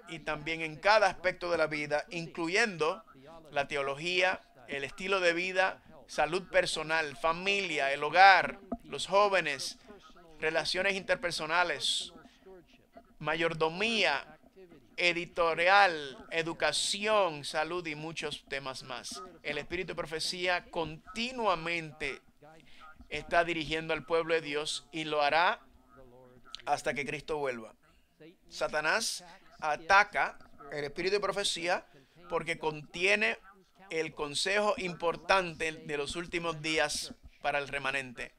y también en cada aspecto de la vida, incluyendo la teología, el estilo de vida, salud personal, familia, el hogar, los jóvenes, relaciones interpersonales, mayordomía, editorial, educación, salud y muchos temas más. El Espíritu de Profecía continuamente está dirigiendo al pueblo de Dios y lo hará hasta que Cristo vuelva. Satanás ataca el Espíritu de Profecía porque contiene el consejo importante de los últimos días para el remanente.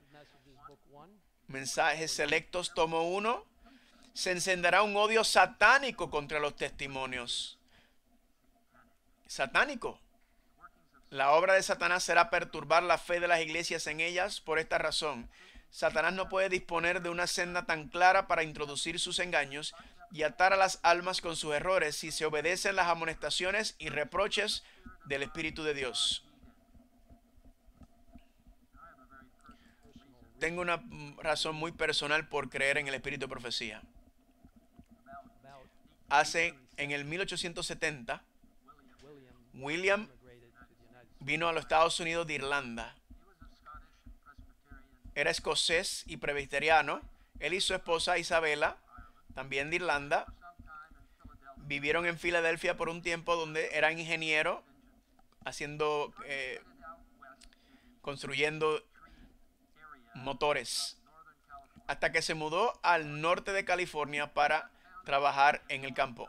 Mensajes selectos, tomo 1. Se encenderá un odio satánico contra los testimonios. Satánico. La obra de Satanás será perturbar la fe de las iglesias en ellas por esta razón. Satanás no puede disponer de una senda tan clara para introducir sus engaños y atar a las almas con sus errores si se obedecen las amonestaciones y reproches del Espíritu de Dios. Tengo una razón muy personal por creer en el Espíritu de Profecía. Hace en el 1870, William vino a los Estados Unidos de Irlanda. Era escocés y presbiteriano. Él y su esposa Isabela, también de Irlanda, vivieron en Filadelfia por un tiempo donde era ingeniero haciendo, eh, construyendo motores. Hasta que se mudó al norte de California para trabajar en el campo.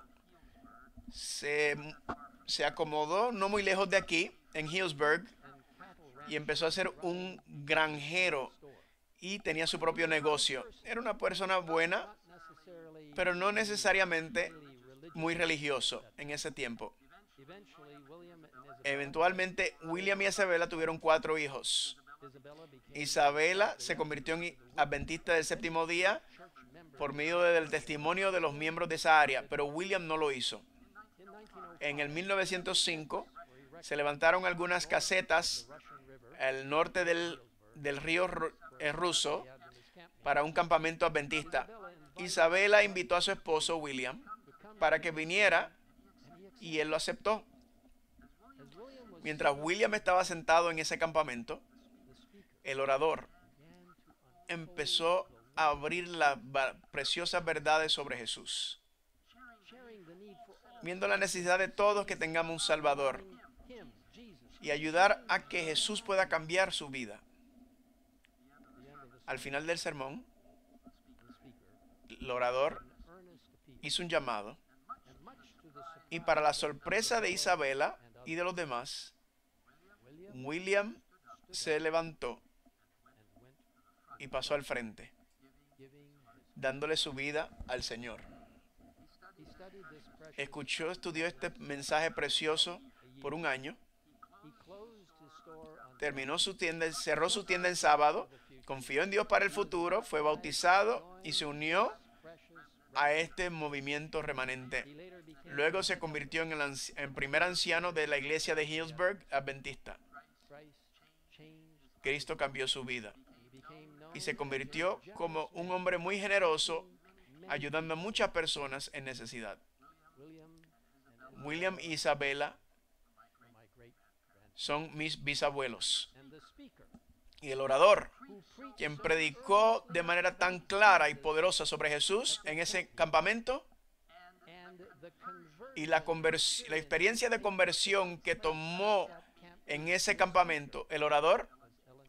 Se, se acomodó no muy lejos de aquí, en Hillsburg, y empezó a ser un granjero y tenía su propio negocio. Era una persona buena, pero no necesariamente muy religioso en ese tiempo. Eventualmente, William y Isabela tuvieron cuatro hijos. Isabela se convirtió en adventista del séptimo día por medio del testimonio de los miembros de esa área, pero William no lo hizo. En el 1905 se levantaron algunas casetas al norte del, del río ruso para un campamento adventista. Isabela invitó a su esposo William para que viniera y él lo aceptó. Mientras William estaba sentado en ese campamento, el orador empezó a abrir las preciosas verdades sobre Jesús, viendo la necesidad de todos que tengamos un Salvador y ayudar a que Jesús pueda cambiar su vida. Al final del sermón, el orador hizo un llamado y para la sorpresa de Isabela, y de los demás, William se levantó y pasó al frente, dándole su vida al Señor. Escuchó, estudió este mensaje precioso por un año. Terminó su tienda, cerró su tienda el sábado, confió en Dios para el futuro, fue bautizado y se unió a este movimiento remanente. Luego se convirtió en el, primer anciano de la iglesia de Hillsburg adventista. Cristo cambió su vida y se convirtió como un hombre muy generoso, ayudando a muchas personas en necesidad. William y Isabella son mis bisabuelos y el orador, quien predicó de manera tan clara y poderosa sobre Jesús en ese campamento y la, la experiencia de conversión que tomó en ese campamento el orador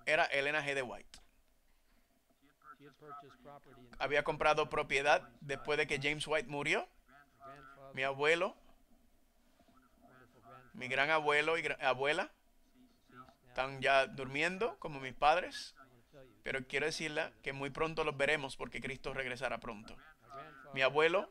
era Elena G. de White. Había comprado propiedad después de que James White murió. Mi abuelo, mi gran abuelo y abuela están ya durmiendo como mis padres, pero quiero decirle que muy pronto los veremos porque Cristo regresará pronto. Mi abuelo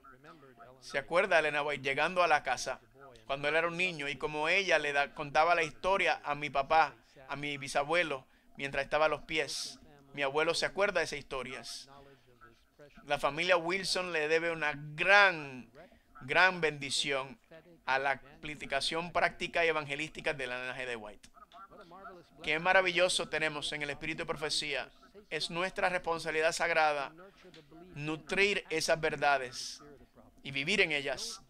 se acuerda de Elena White llegando a la casa cuando él era un niño y como ella le da, contaba la historia a mi papá, a mi bisabuelo, mientras estaba a los pies. Mi abuelo se acuerda de esas historias. La familia Wilson le debe una gran, gran bendición a la aplicación práctica y evangelística de la Elena de White. Qué maravilloso tenemos en el espíritu de profecía. Es nuestra responsabilidad sagrada nutrir esas verdades y vivir en ellas.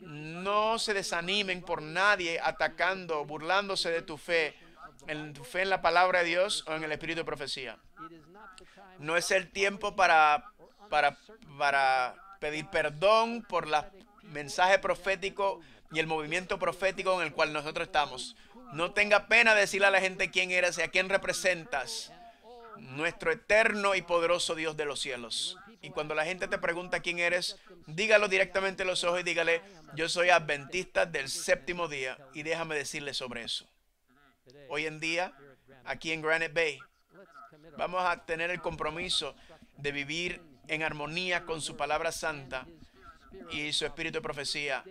No se desanimen por nadie atacando, burlándose de tu fe, en tu fe en la palabra de Dios o en el espíritu de profecía. No es el tiempo para, para, pedir perdón por el mensaje profético y el movimiento profético en el cual nosotros estamos. No tenga pena decirle a la gente quién eres y a quién representas. Nuestro eterno y poderoso Dios de los cielos. Y cuando la gente te pregunta quién eres, dígalo directamente en los ojos y dígale, yo soy adventista del séptimo día y déjame decirle sobre eso. Hoy en día, aquí en Granite Bay, vamos a tener el compromiso de vivir en armonía con su palabra santa y su espíritu de profecía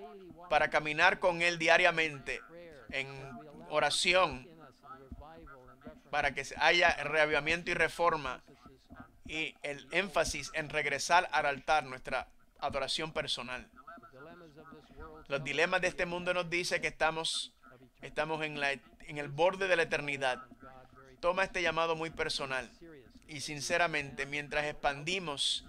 para caminar con él diariamente en oración para que haya reavivamiento y reforma y el énfasis en regresar al altar nuestra adoración personal. Los dilemas de este mundo nos dicen que estamos, estamos en, la, en el borde de la eternidad. Toma este llamado muy personal y sinceramente, mientras expandimos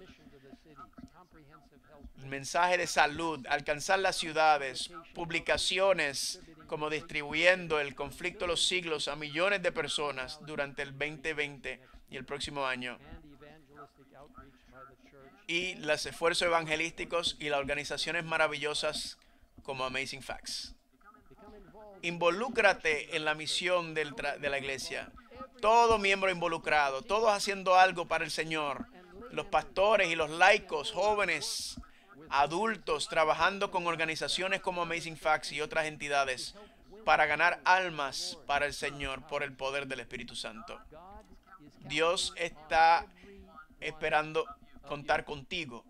el mensaje de salud, alcanzar las ciudades, publicaciones, como distribuyendo el conflicto de los siglos a millones de personas durante el 2020 y el próximo año, y los esfuerzos evangelísticos y las organizaciones maravillosas como Amazing Facts. Involúcrate en la misión de la iglesia. Todo miembro involucrado, todos haciendo algo para el Señor. Los pastores y los laicos, jóvenes, adultos trabajando con organizaciones como Amazing Facts y otras entidades para ganar almas para el Señor por el poder del Espíritu Santo. Dios está esperando contar contigo.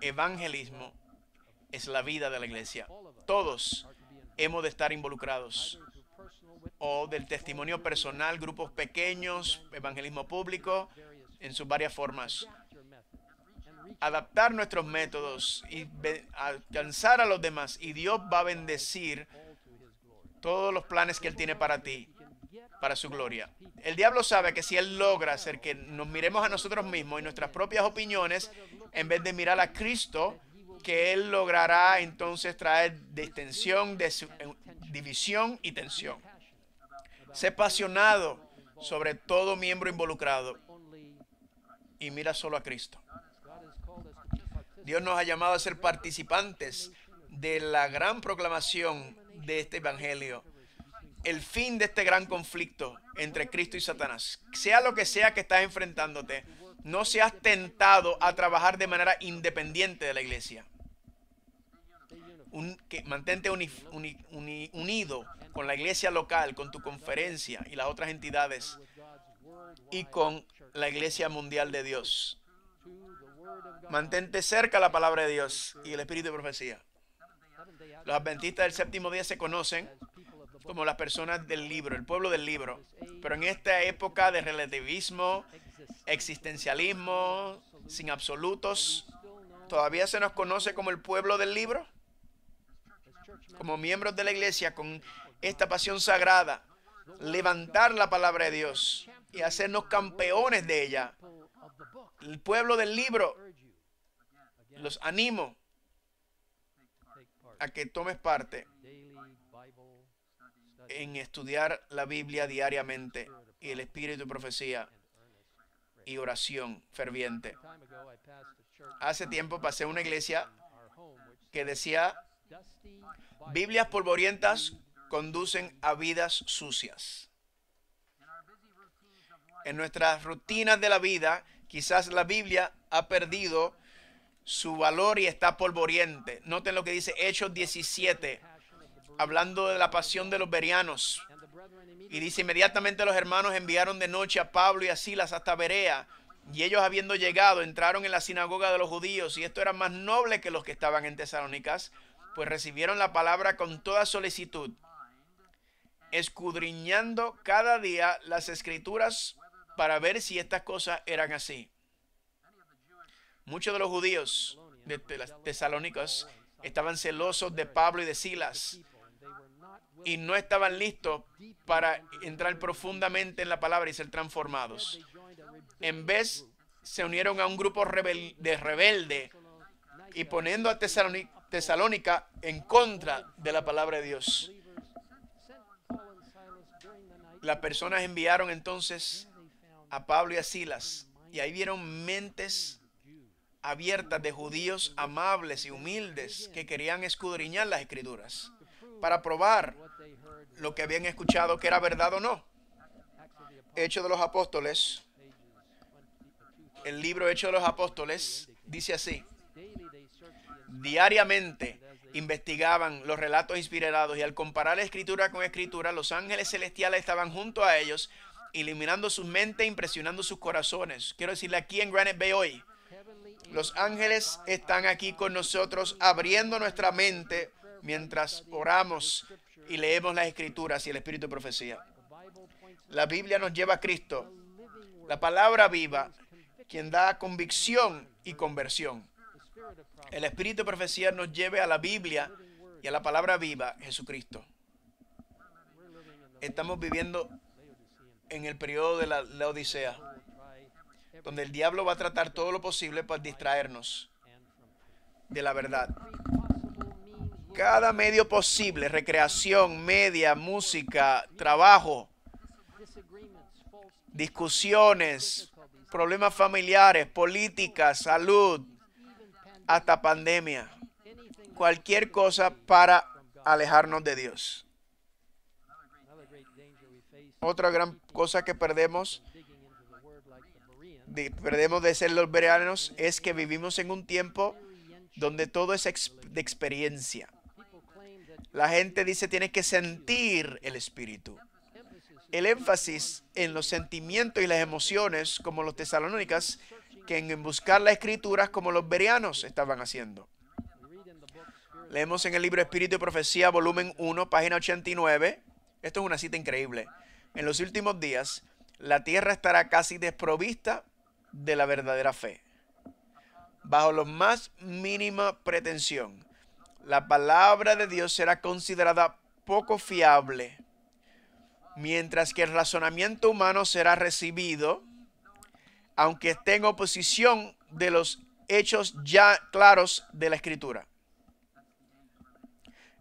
Evangelismo es la vida de la iglesia. Todos hemos de estar involucrados. O del testimonio personal, grupos pequeños, evangelismo público, en sus varias formas adaptar nuestros métodos y alcanzar a los demás. Y Dios va a bendecir todos los planes que Él tiene para ti, para su gloria. El diablo sabe que si Él logra hacer que nos miremos a nosotros mismos y nuestras propias opiniones, en vez de mirar a Cristo, que Él logrará entonces traer distensión, división y tensión. Sé apasionado sobre todo miembro involucrado y mira solo a Cristo. Dios nos ha llamado a ser participantes de la gran proclamación de este Evangelio, el fin de este gran conflicto entre Cristo y Satanás. Sea lo que sea que estás enfrentándote, no seas tentado a trabajar de manera independiente de la iglesia. mantente unido con la iglesia local, con tu conferencia y las otras entidades y con la iglesia mundial de Dios. Mantente cerca la palabra de Dios y el espíritu de profecía. Los adventistas del séptimo día se conocen como las personas del libro, el pueblo del libro. Pero en esta época de relativismo, existencialismo, sin absolutos, todavía se nos conoce como el pueblo del libro, como miembros de la iglesia con esta pasión sagrada, levantar la palabra de Dios y hacernos campeones de ella el pueblo del libro, los animo a que tomes parte en estudiar la Biblia diariamente y el espíritu de profecía y oración ferviente. Hace tiempo pasé una iglesia que decía, Biblias polvorientas conducen a vidas sucias. En nuestras rutinas de la vida quizás la Biblia ha perdido su valor y está polvoriente. Noten lo que dice Hechos 17, hablando de la pasión de los berianos. Y dice, inmediatamente los hermanos enviaron de noche a Pablo y a Silas hasta Berea. Y ellos habiendo llegado, entraron en la sinagoga de los judíos, y esto era más noble que los que estaban en Tesalónicas, pues recibieron la palabra con toda solicitud, escudriñando cada día las escrituras para ver si estas cosas eran así. Muchos de los judíos de, estaban celosos de Pablo y de Silas y no estaban listos para entrar profundamente en la palabra y ser transformados. En vez, se unieron a un grupo de rebelde y poniendo a Tesalónica, Tesalónica en contra de la palabra de Dios. Las personas enviaron entonces a Pablo y a Silas y ahí vieron mentes abiertas de judíos amables y humildes que querían escudriñar las escrituras para probar lo que habían escuchado que era verdad o no. Hecho de los Apóstoles, el libro Hecho de los Apóstoles dice así, diariamente investigaban los relatos inspirados y al comparar la escritura con escritura, los ángeles celestiales estaban junto a ellos iluminando sus mentes, impresionando sus corazones. Quiero decirle aquí en Granite Bay hoy, los ángeles están aquí con nosotros, abriendo nuestra mente mientras oramos y leemos las escrituras y el espíritu de profecía. La Biblia nos lleva a Cristo, la palabra viva, quien da convicción y conversión. El espíritu de profecía nos lleve a la Biblia y a la palabra viva, Jesucristo. Estamos viviendo en el periodo de la, Odisea, donde el diablo va a tratar todo lo posible para distraernos de la verdad. Cada medio posible, recreación, media, música, trabajo, discusiones, problemas familiares, política, salud, hasta pandemia. Cualquier cosa para alejarnos de Dios. Otra gran cosa que perdemos, de, perdemos de ser los berianos, es que vivimos en un tiempo donde todo es de experiencia. La gente dice tienes que sentir el espíritu. El énfasis en los sentimientos y las emociones, como los tesalónicas, que en buscar las escrituras como los berianos estaban haciendo. Leemos en el libro Espíritu y Profecía, volumen 1, página 89. Esto es una cita increíble. En los últimos días, la tierra estará casi desprovista de la verdadera fe. Bajo la más mínima pretensión, la palabra de Dios será considerada poco fiable, mientras que el razonamiento humano será recibido, aunque esté en oposición de los hechos ya claros de la escritura.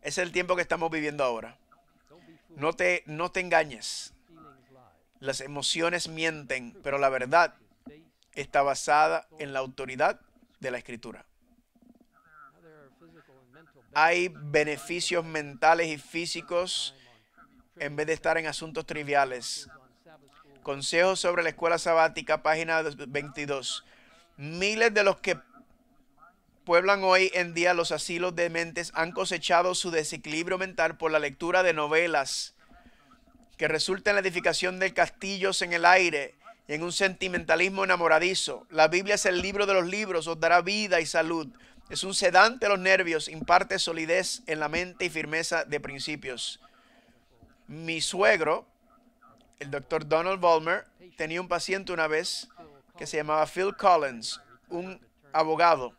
es el tiempo que estamos viviendo ahora. No te, no te engañes. Las emociones mienten, pero la verdad está basada en la autoridad de la escritura. Hay beneficios mentales y físicos en vez de estar en asuntos triviales. Consejos sobre la escuela sabática, página 22. Miles de los que pueblan hoy en día los asilos de mentes han cosechado su desequilibrio mental por la lectura de novelas que resulta en la edificación de castillos en el aire y en un sentimentalismo enamoradizo. La Biblia es el libro de los libros, os dará vida y salud. Es un sedante a los nervios, imparte solidez en la mente y firmeza de principios. Mi suegro, el doctor Donald Ballmer, tenía un paciente una vez que se llamaba Phil Collins, un abogado.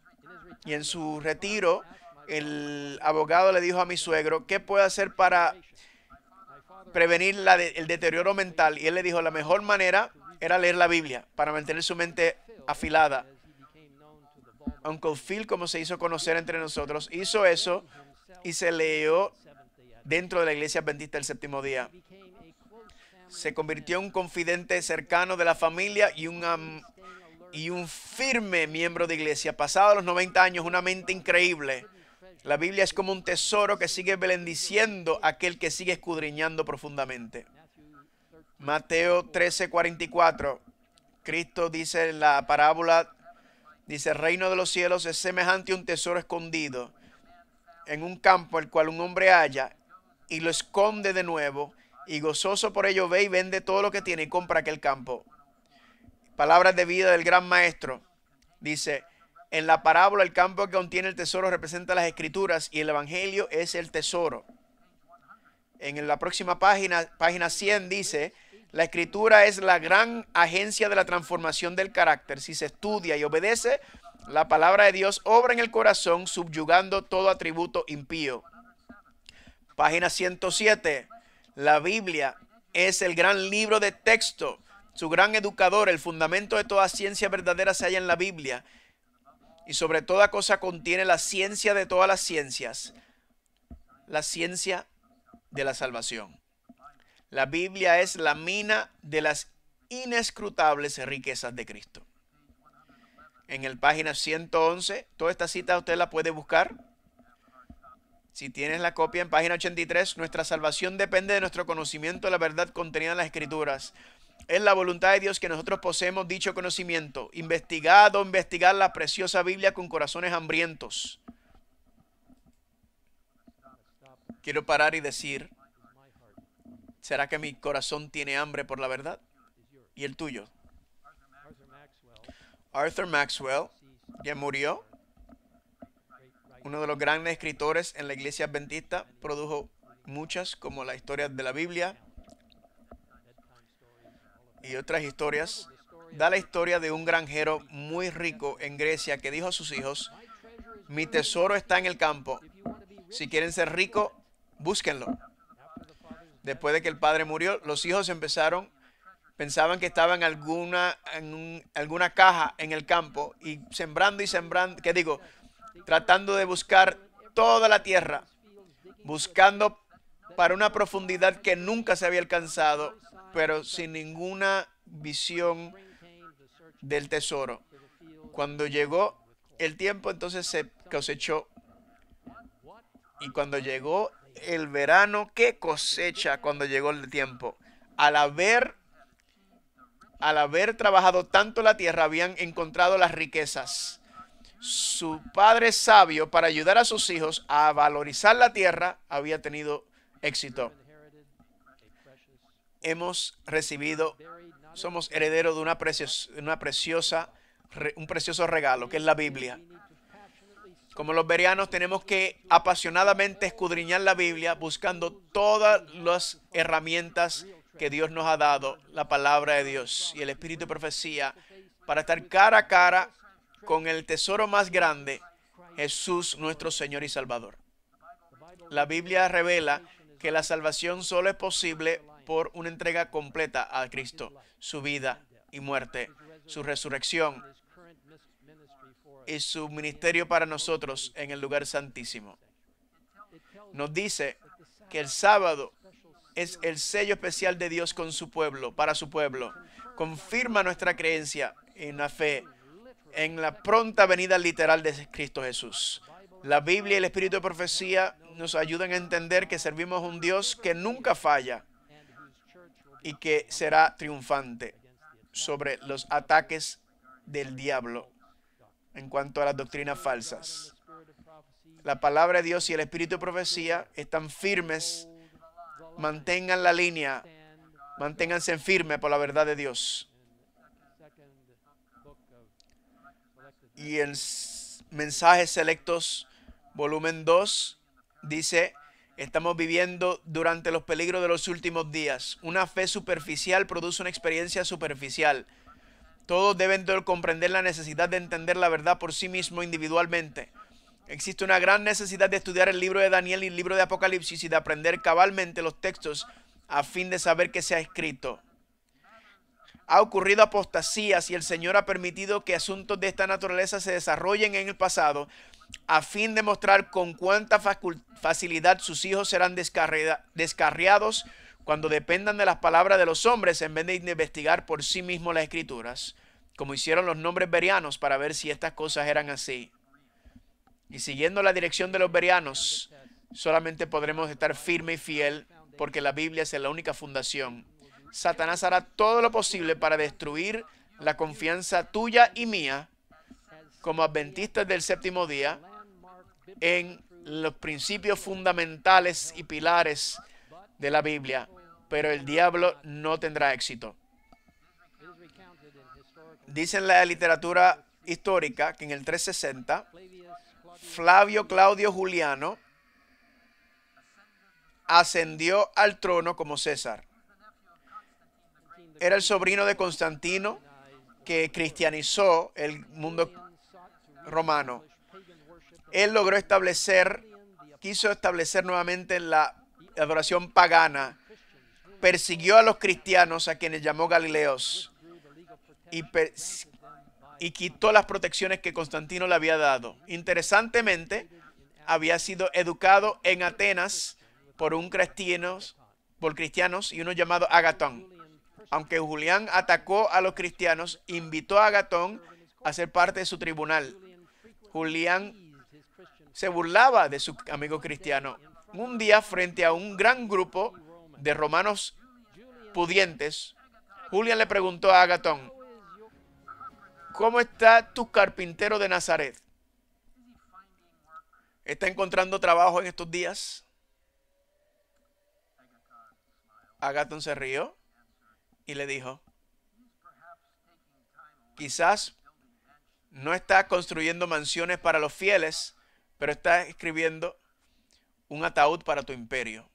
Y en su retiro, el abogado le dijo a mi suegro, ¿qué puedo hacer para prevenir el deterioro mental. Y él le dijo, la mejor manera era leer la Biblia para mantener su mente afilada. Uncle Phil, como se hizo conocer entre nosotros, hizo eso y se leyó dentro de la iglesia bendita el séptimo día. Se convirtió en un confidente cercano de la familia y un, y un firme miembro de iglesia. Pasado los 90 años, una mente increíble. La Biblia es como un tesoro que sigue bendiciendo a aquel que sigue escudriñando profundamente. Mateo 13, 44. Cristo dice en la parábola, dice, el reino de los cielos es semejante a un tesoro escondido en un campo el cual un hombre halla y lo esconde de nuevo y gozoso por ello ve y vende todo lo que tiene y compra aquel campo. Palabras de vida del gran maestro. Dice, en la parábola el campo que contiene el tesoro representa las escrituras y el evangelio es el tesoro. En la próxima página, página 100 dice, la escritura es la gran agencia de la transformación del carácter. Si se estudia y obedece, la palabra de Dios obra en el corazón, subyugando todo atributo impío. Página 107. La Biblia es el gran libro de texto, su gran educador, el fundamento de toda ciencia verdadera se halla en la Biblia y sobre toda cosa contiene la ciencia de todas las ciencias, la ciencia de la salvación. La Biblia es la mina de las inescrutables riquezas de Cristo. En el página 111, toda esta cita usted la puede buscar. Si tienes la copia en página 83, nuestra salvación depende de nuestro conocimiento de la verdad contenida en las Escrituras, es la voluntad de Dios que nosotros poseemos dicho conocimiento. Investigado, oh, investigar la preciosa Biblia con corazones hambrientos. Quiero parar y decir, ¿será que mi corazón tiene hambre por la verdad? ¿Y el tuyo? Arthur Maxwell, que murió, uno de los grandes escritores en la iglesia adventista, produjo muchas como la historia de la Biblia, y otras historias, da la historia de un granjero muy rico en Grecia que dijo a sus hijos, mi tesoro está en el campo, si quieren ser ricos, búsquenlo. Después de que el padre murió, los hijos empezaron, pensaban que estaba en alguna, en alguna caja en el campo y sembrando y sembrando, que digo, tratando de buscar toda la tierra, buscando para una profundidad que nunca se había alcanzado pero sin ninguna visión del tesoro. Cuando llegó el tiempo, entonces se cosechó. Y cuando llegó el verano, ¿qué cosecha cuando llegó el tiempo? Al haber, al haber trabajado tanto la tierra, habían encontrado las riquezas. Su padre sabio, para ayudar a sus hijos a valorizar la tierra, había tenido éxito hemos recibido, somos herederos de una, preciosa una preciosa, un precioso regalo, que es la Biblia. Como los berianos tenemos que apasionadamente escudriñar la Biblia buscando todas las herramientas que Dios nos ha dado, la palabra de Dios y el espíritu de profecía, para estar cara a cara con el tesoro más grande, Jesús nuestro Señor y Salvador. La Biblia revela que la salvación solo es posible por una entrega completa a Cristo, su vida y muerte, su resurrección y su ministerio para nosotros en el lugar santísimo. Nos dice que el sábado es el sello especial de Dios con su pueblo, para su pueblo. Confirma nuestra creencia en la fe en la pronta venida literal de Cristo Jesús. La Biblia y el Espíritu de Profecía nos ayudan a entender que servimos a un Dios que nunca falla, y que será triunfante sobre los ataques del diablo en cuanto a las doctrinas falsas. La palabra de Dios y el espíritu de profecía están firmes. Mantengan la línea. Manténganse firme por la verdad de Dios. Y en Mensajes Selectos, volumen 2, dice Estamos viviendo durante los peligros de los últimos días. Una fe superficial produce una experiencia superficial. Todos deben comprender la necesidad de entender la verdad por sí mismo individualmente. Existe una gran necesidad de estudiar el libro de Daniel y el libro de Apocalipsis y de aprender cabalmente los textos a fin de saber qué se ha escrito ha ocurrido apostasías y el Señor ha permitido que asuntos de esta naturaleza se desarrollen en el pasado a fin de mostrar con cuánta facilidad sus hijos serán descarriados cuando dependan de las palabras de los hombres en vez de investigar por sí mismos las escrituras, como hicieron los nombres berianos para ver si estas cosas eran así. Y siguiendo la dirección de los berianos, solamente podremos estar firme y fiel porque la Biblia es la única fundación Satanás hará todo lo posible para destruir la confianza tuya y mía como adventistas del séptimo día en los principios fundamentales y pilares de la Biblia, pero el diablo no tendrá éxito. Dice en la literatura histórica que en el 360, Flavio Claudio Juliano ascendió al trono como César era el sobrino de Constantino que cristianizó el mundo romano. Él logró establecer, quiso establecer nuevamente la adoración pagana, persiguió a los cristianos a quienes llamó Galileos y, quitó las protecciones que Constantino le había dado. Interesantemente, había sido educado en Atenas por un cristiano, por cristianos y uno llamado Agatón aunque Julián atacó a los cristianos, invitó a Agatón a ser parte de su tribunal. Julián se burlaba de su amigo cristiano. Un día, frente a un gran grupo de romanos pudientes, Julián le preguntó a Agatón, ¿cómo está tu carpintero de Nazaret? ¿Está encontrando trabajo en estos días? Agatón se rió y le dijo, quizás no está construyendo mansiones para los fieles, pero está escribiendo un ataúd para tu imperio.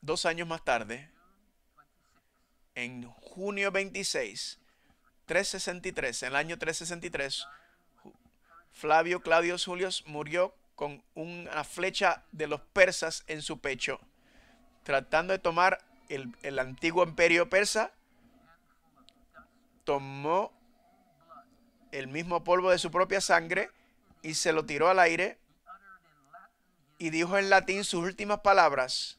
Dos años más tarde, en junio 26, 363, en el año 363, Flavio Claudio Julius murió con una flecha de los persas en su pecho tratando de tomar el, antiguo imperio persa, tomó el mismo polvo de su propia sangre y se lo tiró al aire y dijo en latín sus últimas palabras.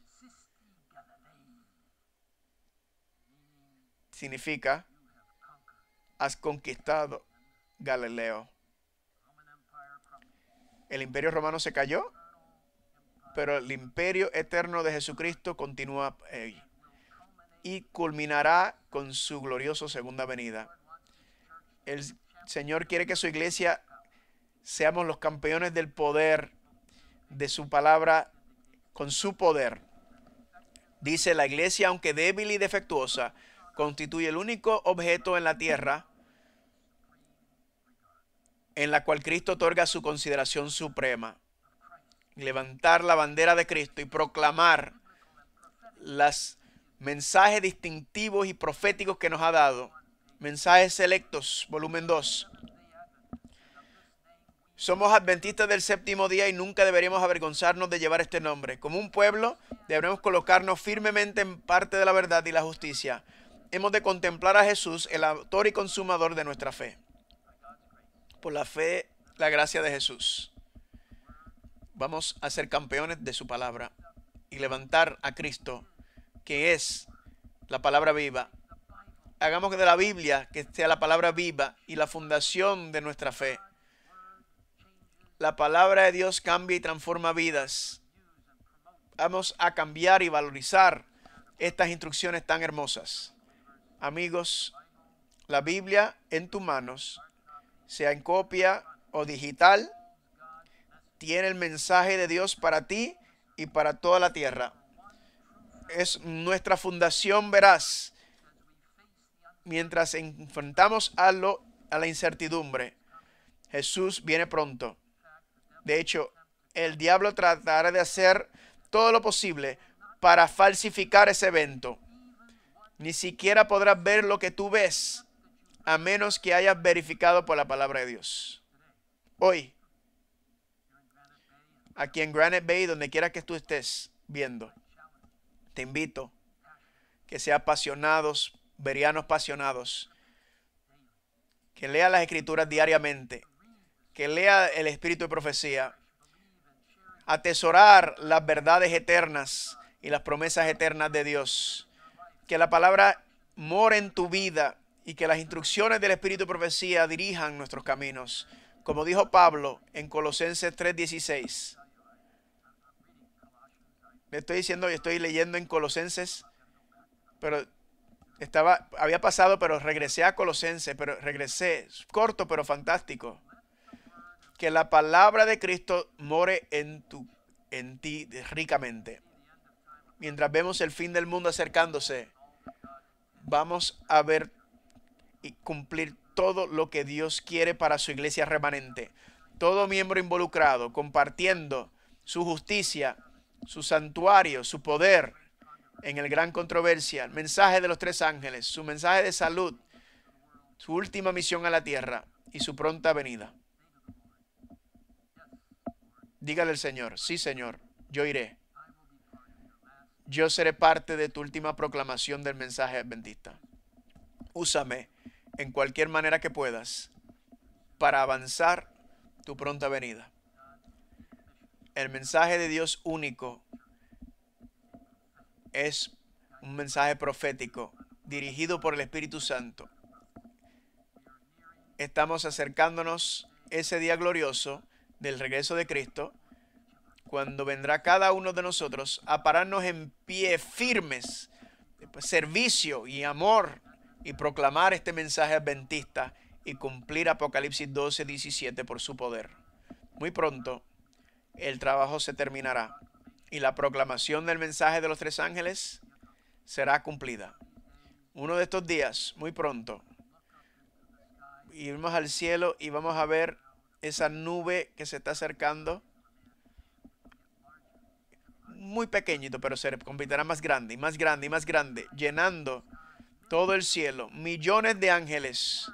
Significa, has conquistado Galileo. El imperio romano se cayó pero el imperio eterno de Jesucristo continúa eh, y culminará con su glorioso segunda venida. El Señor quiere que su iglesia seamos los campeones del poder de su palabra con su poder. Dice la iglesia, aunque débil y defectuosa, constituye el único objeto en la tierra en la cual Cristo otorga su consideración suprema levantar la bandera de Cristo y proclamar los mensajes distintivos y proféticos que nos ha dado. Mensajes selectos, volumen 2. Somos adventistas del séptimo día y nunca deberíamos avergonzarnos de llevar este nombre. Como un pueblo, debemos colocarnos firmemente en parte de la verdad y la justicia. Hemos de contemplar a Jesús, el autor y consumador de nuestra fe. Por la fe, la gracia de Jesús. Vamos a ser campeones de su palabra y levantar a Cristo, que es la palabra viva. Hagamos que de la Biblia, que sea la palabra viva y la fundación de nuestra fe. La palabra de Dios cambia y transforma vidas. Vamos a cambiar y valorizar estas instrucciones tan hermosas. Amigos, la Biblia en tus manos, sea en copia o digital, tiene el mensaje de Dios para ti y para toda la tierra. Es nuestra fundación verás mientras enfrentamos a, lo, a la incertidumbre. Jesús viene pronto. De hecho, el diablo tratará de hacer todo lo posible para falsificar ese evento. Ni siquiera podrás ver lo que tú ves, a menos que hayas verificado por la palabra de Dios. Hoy, aquí en Granite Bay, donde quiera que tú estés viendo. Te invito que sea apasionados, verianos apasionados, que lea las escrituras diariamente, que lea el espíritu de profecía, atesorar las verdades eternas y las promesas eternas de Dios, que la palabra more en tu vida y que las instrucciones del espíritu de profecía dirijan nuestros caminos, como dijo Pablo en Colosenses 3:16. Me estoy diciendo y estoy leyendo en Colosenses, pero estaba, había pasado, pero regresé a Colosenses, pero regresé, corto pero fantástico. Que la palabra de Cristo more en, tu, en ti ricamente. Mientras vemos el fin del mundo acercándose, vamos a ver y cumplir todo lo que Dios quiere para su iglesia remanente. Todo miembro involucrado, compartiendo su justicia, su santuario, su poder en el gran controversia, el mensaje de los tres ángeles, su mensaje de salud, su última misión a la tierra y su pronta venida. Dígale al Señor, sí Señor, yo iré. Yo seré parte de tu última proclamación del mensaje adventista. Úsame en cualquier manera que puedas para avanzar tu pronta venida el mensaje de Dios único es un mensaje profético dirigido por el Espíritu Santo. Estamos acercándonos ese día glorioso del regreso de Cristo, cuando vendrá cada uno de nosotros a pararnos en pie firmes, pues, servicio y amor, y proclamar este mensaje adventista y cumplir Apocalipsis 12, 17 por su poder. Muy pronto el trabajo se terminará y la proclamación del mensaje de los tres ángeles será cumplida. Uno de estos días, muy pronto, iremos al cielo y vamos a ver esa nube que se está acercando. Muy pequeñito, pero se convertirá más grande y más grande y más grande, llenando todo el cielo. Millones de ángeles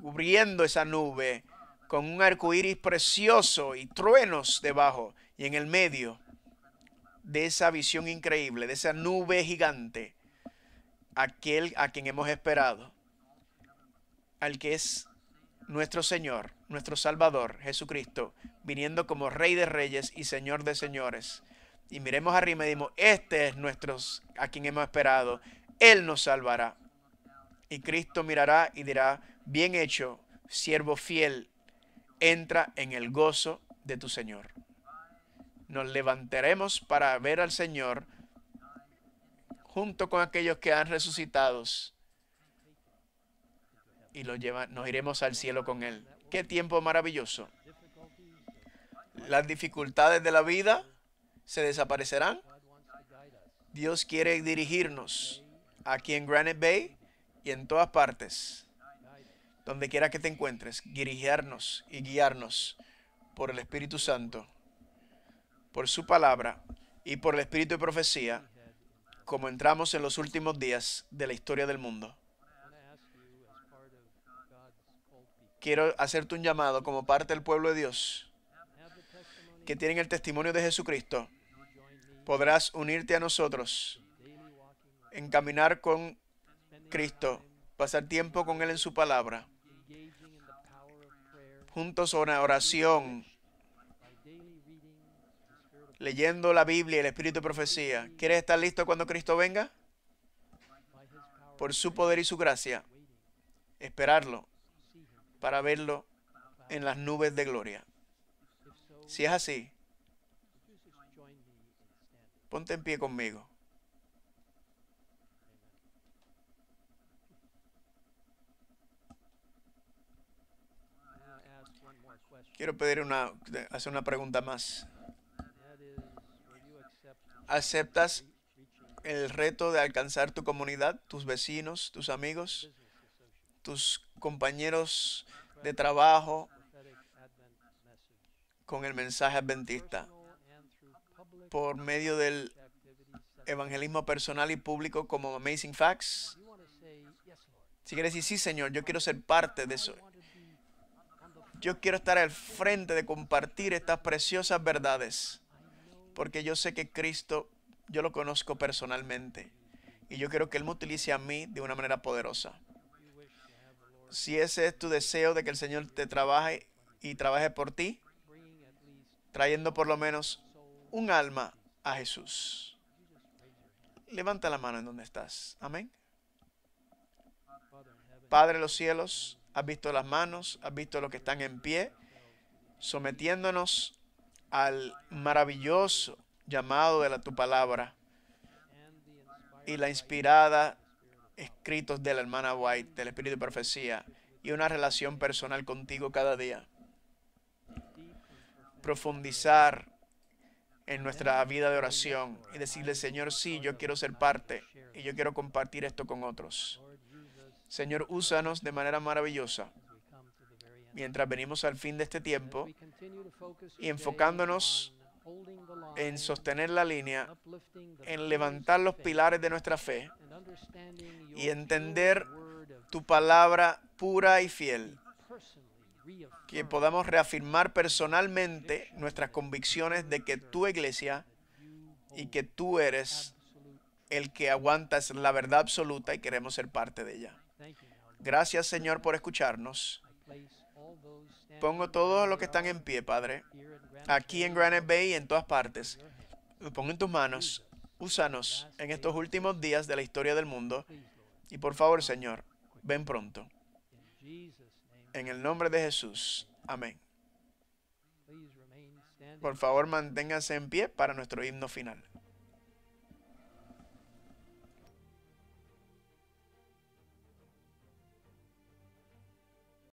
cubriendo esa nube con un arco iris precioso y truenos debajo y en el medio de esa visión increíble, de esa nube gigante, aquel a quien hemos esperado, al que es nuestro Señor, nuestro Salvador, Jesucristo, viniendo como Rey de Reyes y Señor de Señores. Y miremos arriba y dimos, este es nuestro, a quien hemos esperado, Él nos salvará. Y Cristo mirará y dirá, bien hecho, siervo fiel entra en el gozo de tu Señor. Nos levantaremos para ver al Señor junto con aquellos que han resucitado y lo lleva, nos iremos al cielo con Él. Qué tiempo maravilloso. Las dificultades de la vida se desaparecerán. Dios quiere dirigirnos aquí en Granite Bay y en todas partes donde quiera que te encuentres, dirigiarnos y guiarnos por el Espíritu Santo, por su palabra y por el Espíritu de profecía, como entramos en los últimos días de la historia del mundo. Quiero hacerte un llamado como parte del pueblo de Dios, que tienen el testimonio de Jesucristo. Podrás unirte a nosotros encaminar con Cristo, pasar tiempo con Él en su palabra juntos una oración, leyendo la Biblia y el Espíritu de Profecía. ¿Quieres estar listo cuando Cristo venga? Por su poder y su gracia, esperarlo para verlo en las nubes de gloria. Si es así, ponte en pie conmigo. Quiero pedir una, hacer una pregunta más. ¿Aceptas el reto de alcanzar tu comunidad, tus vecinos, tus amigos, tus compañeros de trabajo con el mensaje adventista por medio del evangelismo personal y público como Amazing Facts? Si quieres decir, sí, Señor, yo quiero ser parte de eso. Yo quiero estar al frente de compartir estas preciosas verdades, porque yo sé que Cristo, yo lo conozco personalmente, y yo quiero que Él me utilice a mí de una manera poderosa. Si ese es tu deseo de que el Señor te trabaje y trabaje por ti, trayendo por lo menos un alma a Jesús. Levanta la mano en donde estás. Amén. Padre de los cielos, has visto las manos, has visto los que están en pie, sometiéndonos al maravilloso llamado de la, tu palabra y la inspirada escritos de la hermana White, del Espíritu de Profecía, y una relación personal contigo cada día. Profundizar en nuestra vida de oración y decirle, Señor, sí, yo quiero ser parte y yo quiero compartir esto con otros. Señor, úsanos de manera maravillosa mientras venimos al fin de este tiempo y enfocándonos en sostener la línea, en levantar los pilares de nuestra fe y entender tu palabra pura y fiel, que podamos reafirmar personalmente nuestras convicciones de que tu iglesia y que tú eres el que aguantas la verdad absoluta y queremos ser parte de ella. Gracias, Señor, por escucharnos. Pongo todos los que están en pie, Padre, aquí en Granite Bay y en todas partes. pongo en tus manos. Úsanos en estos últimos días de la historia del mundo. Y por favor, Señor, ven pronto. En el nombre de Jesús. Amén. Por favor, manténganse en pie para nuestro himno final.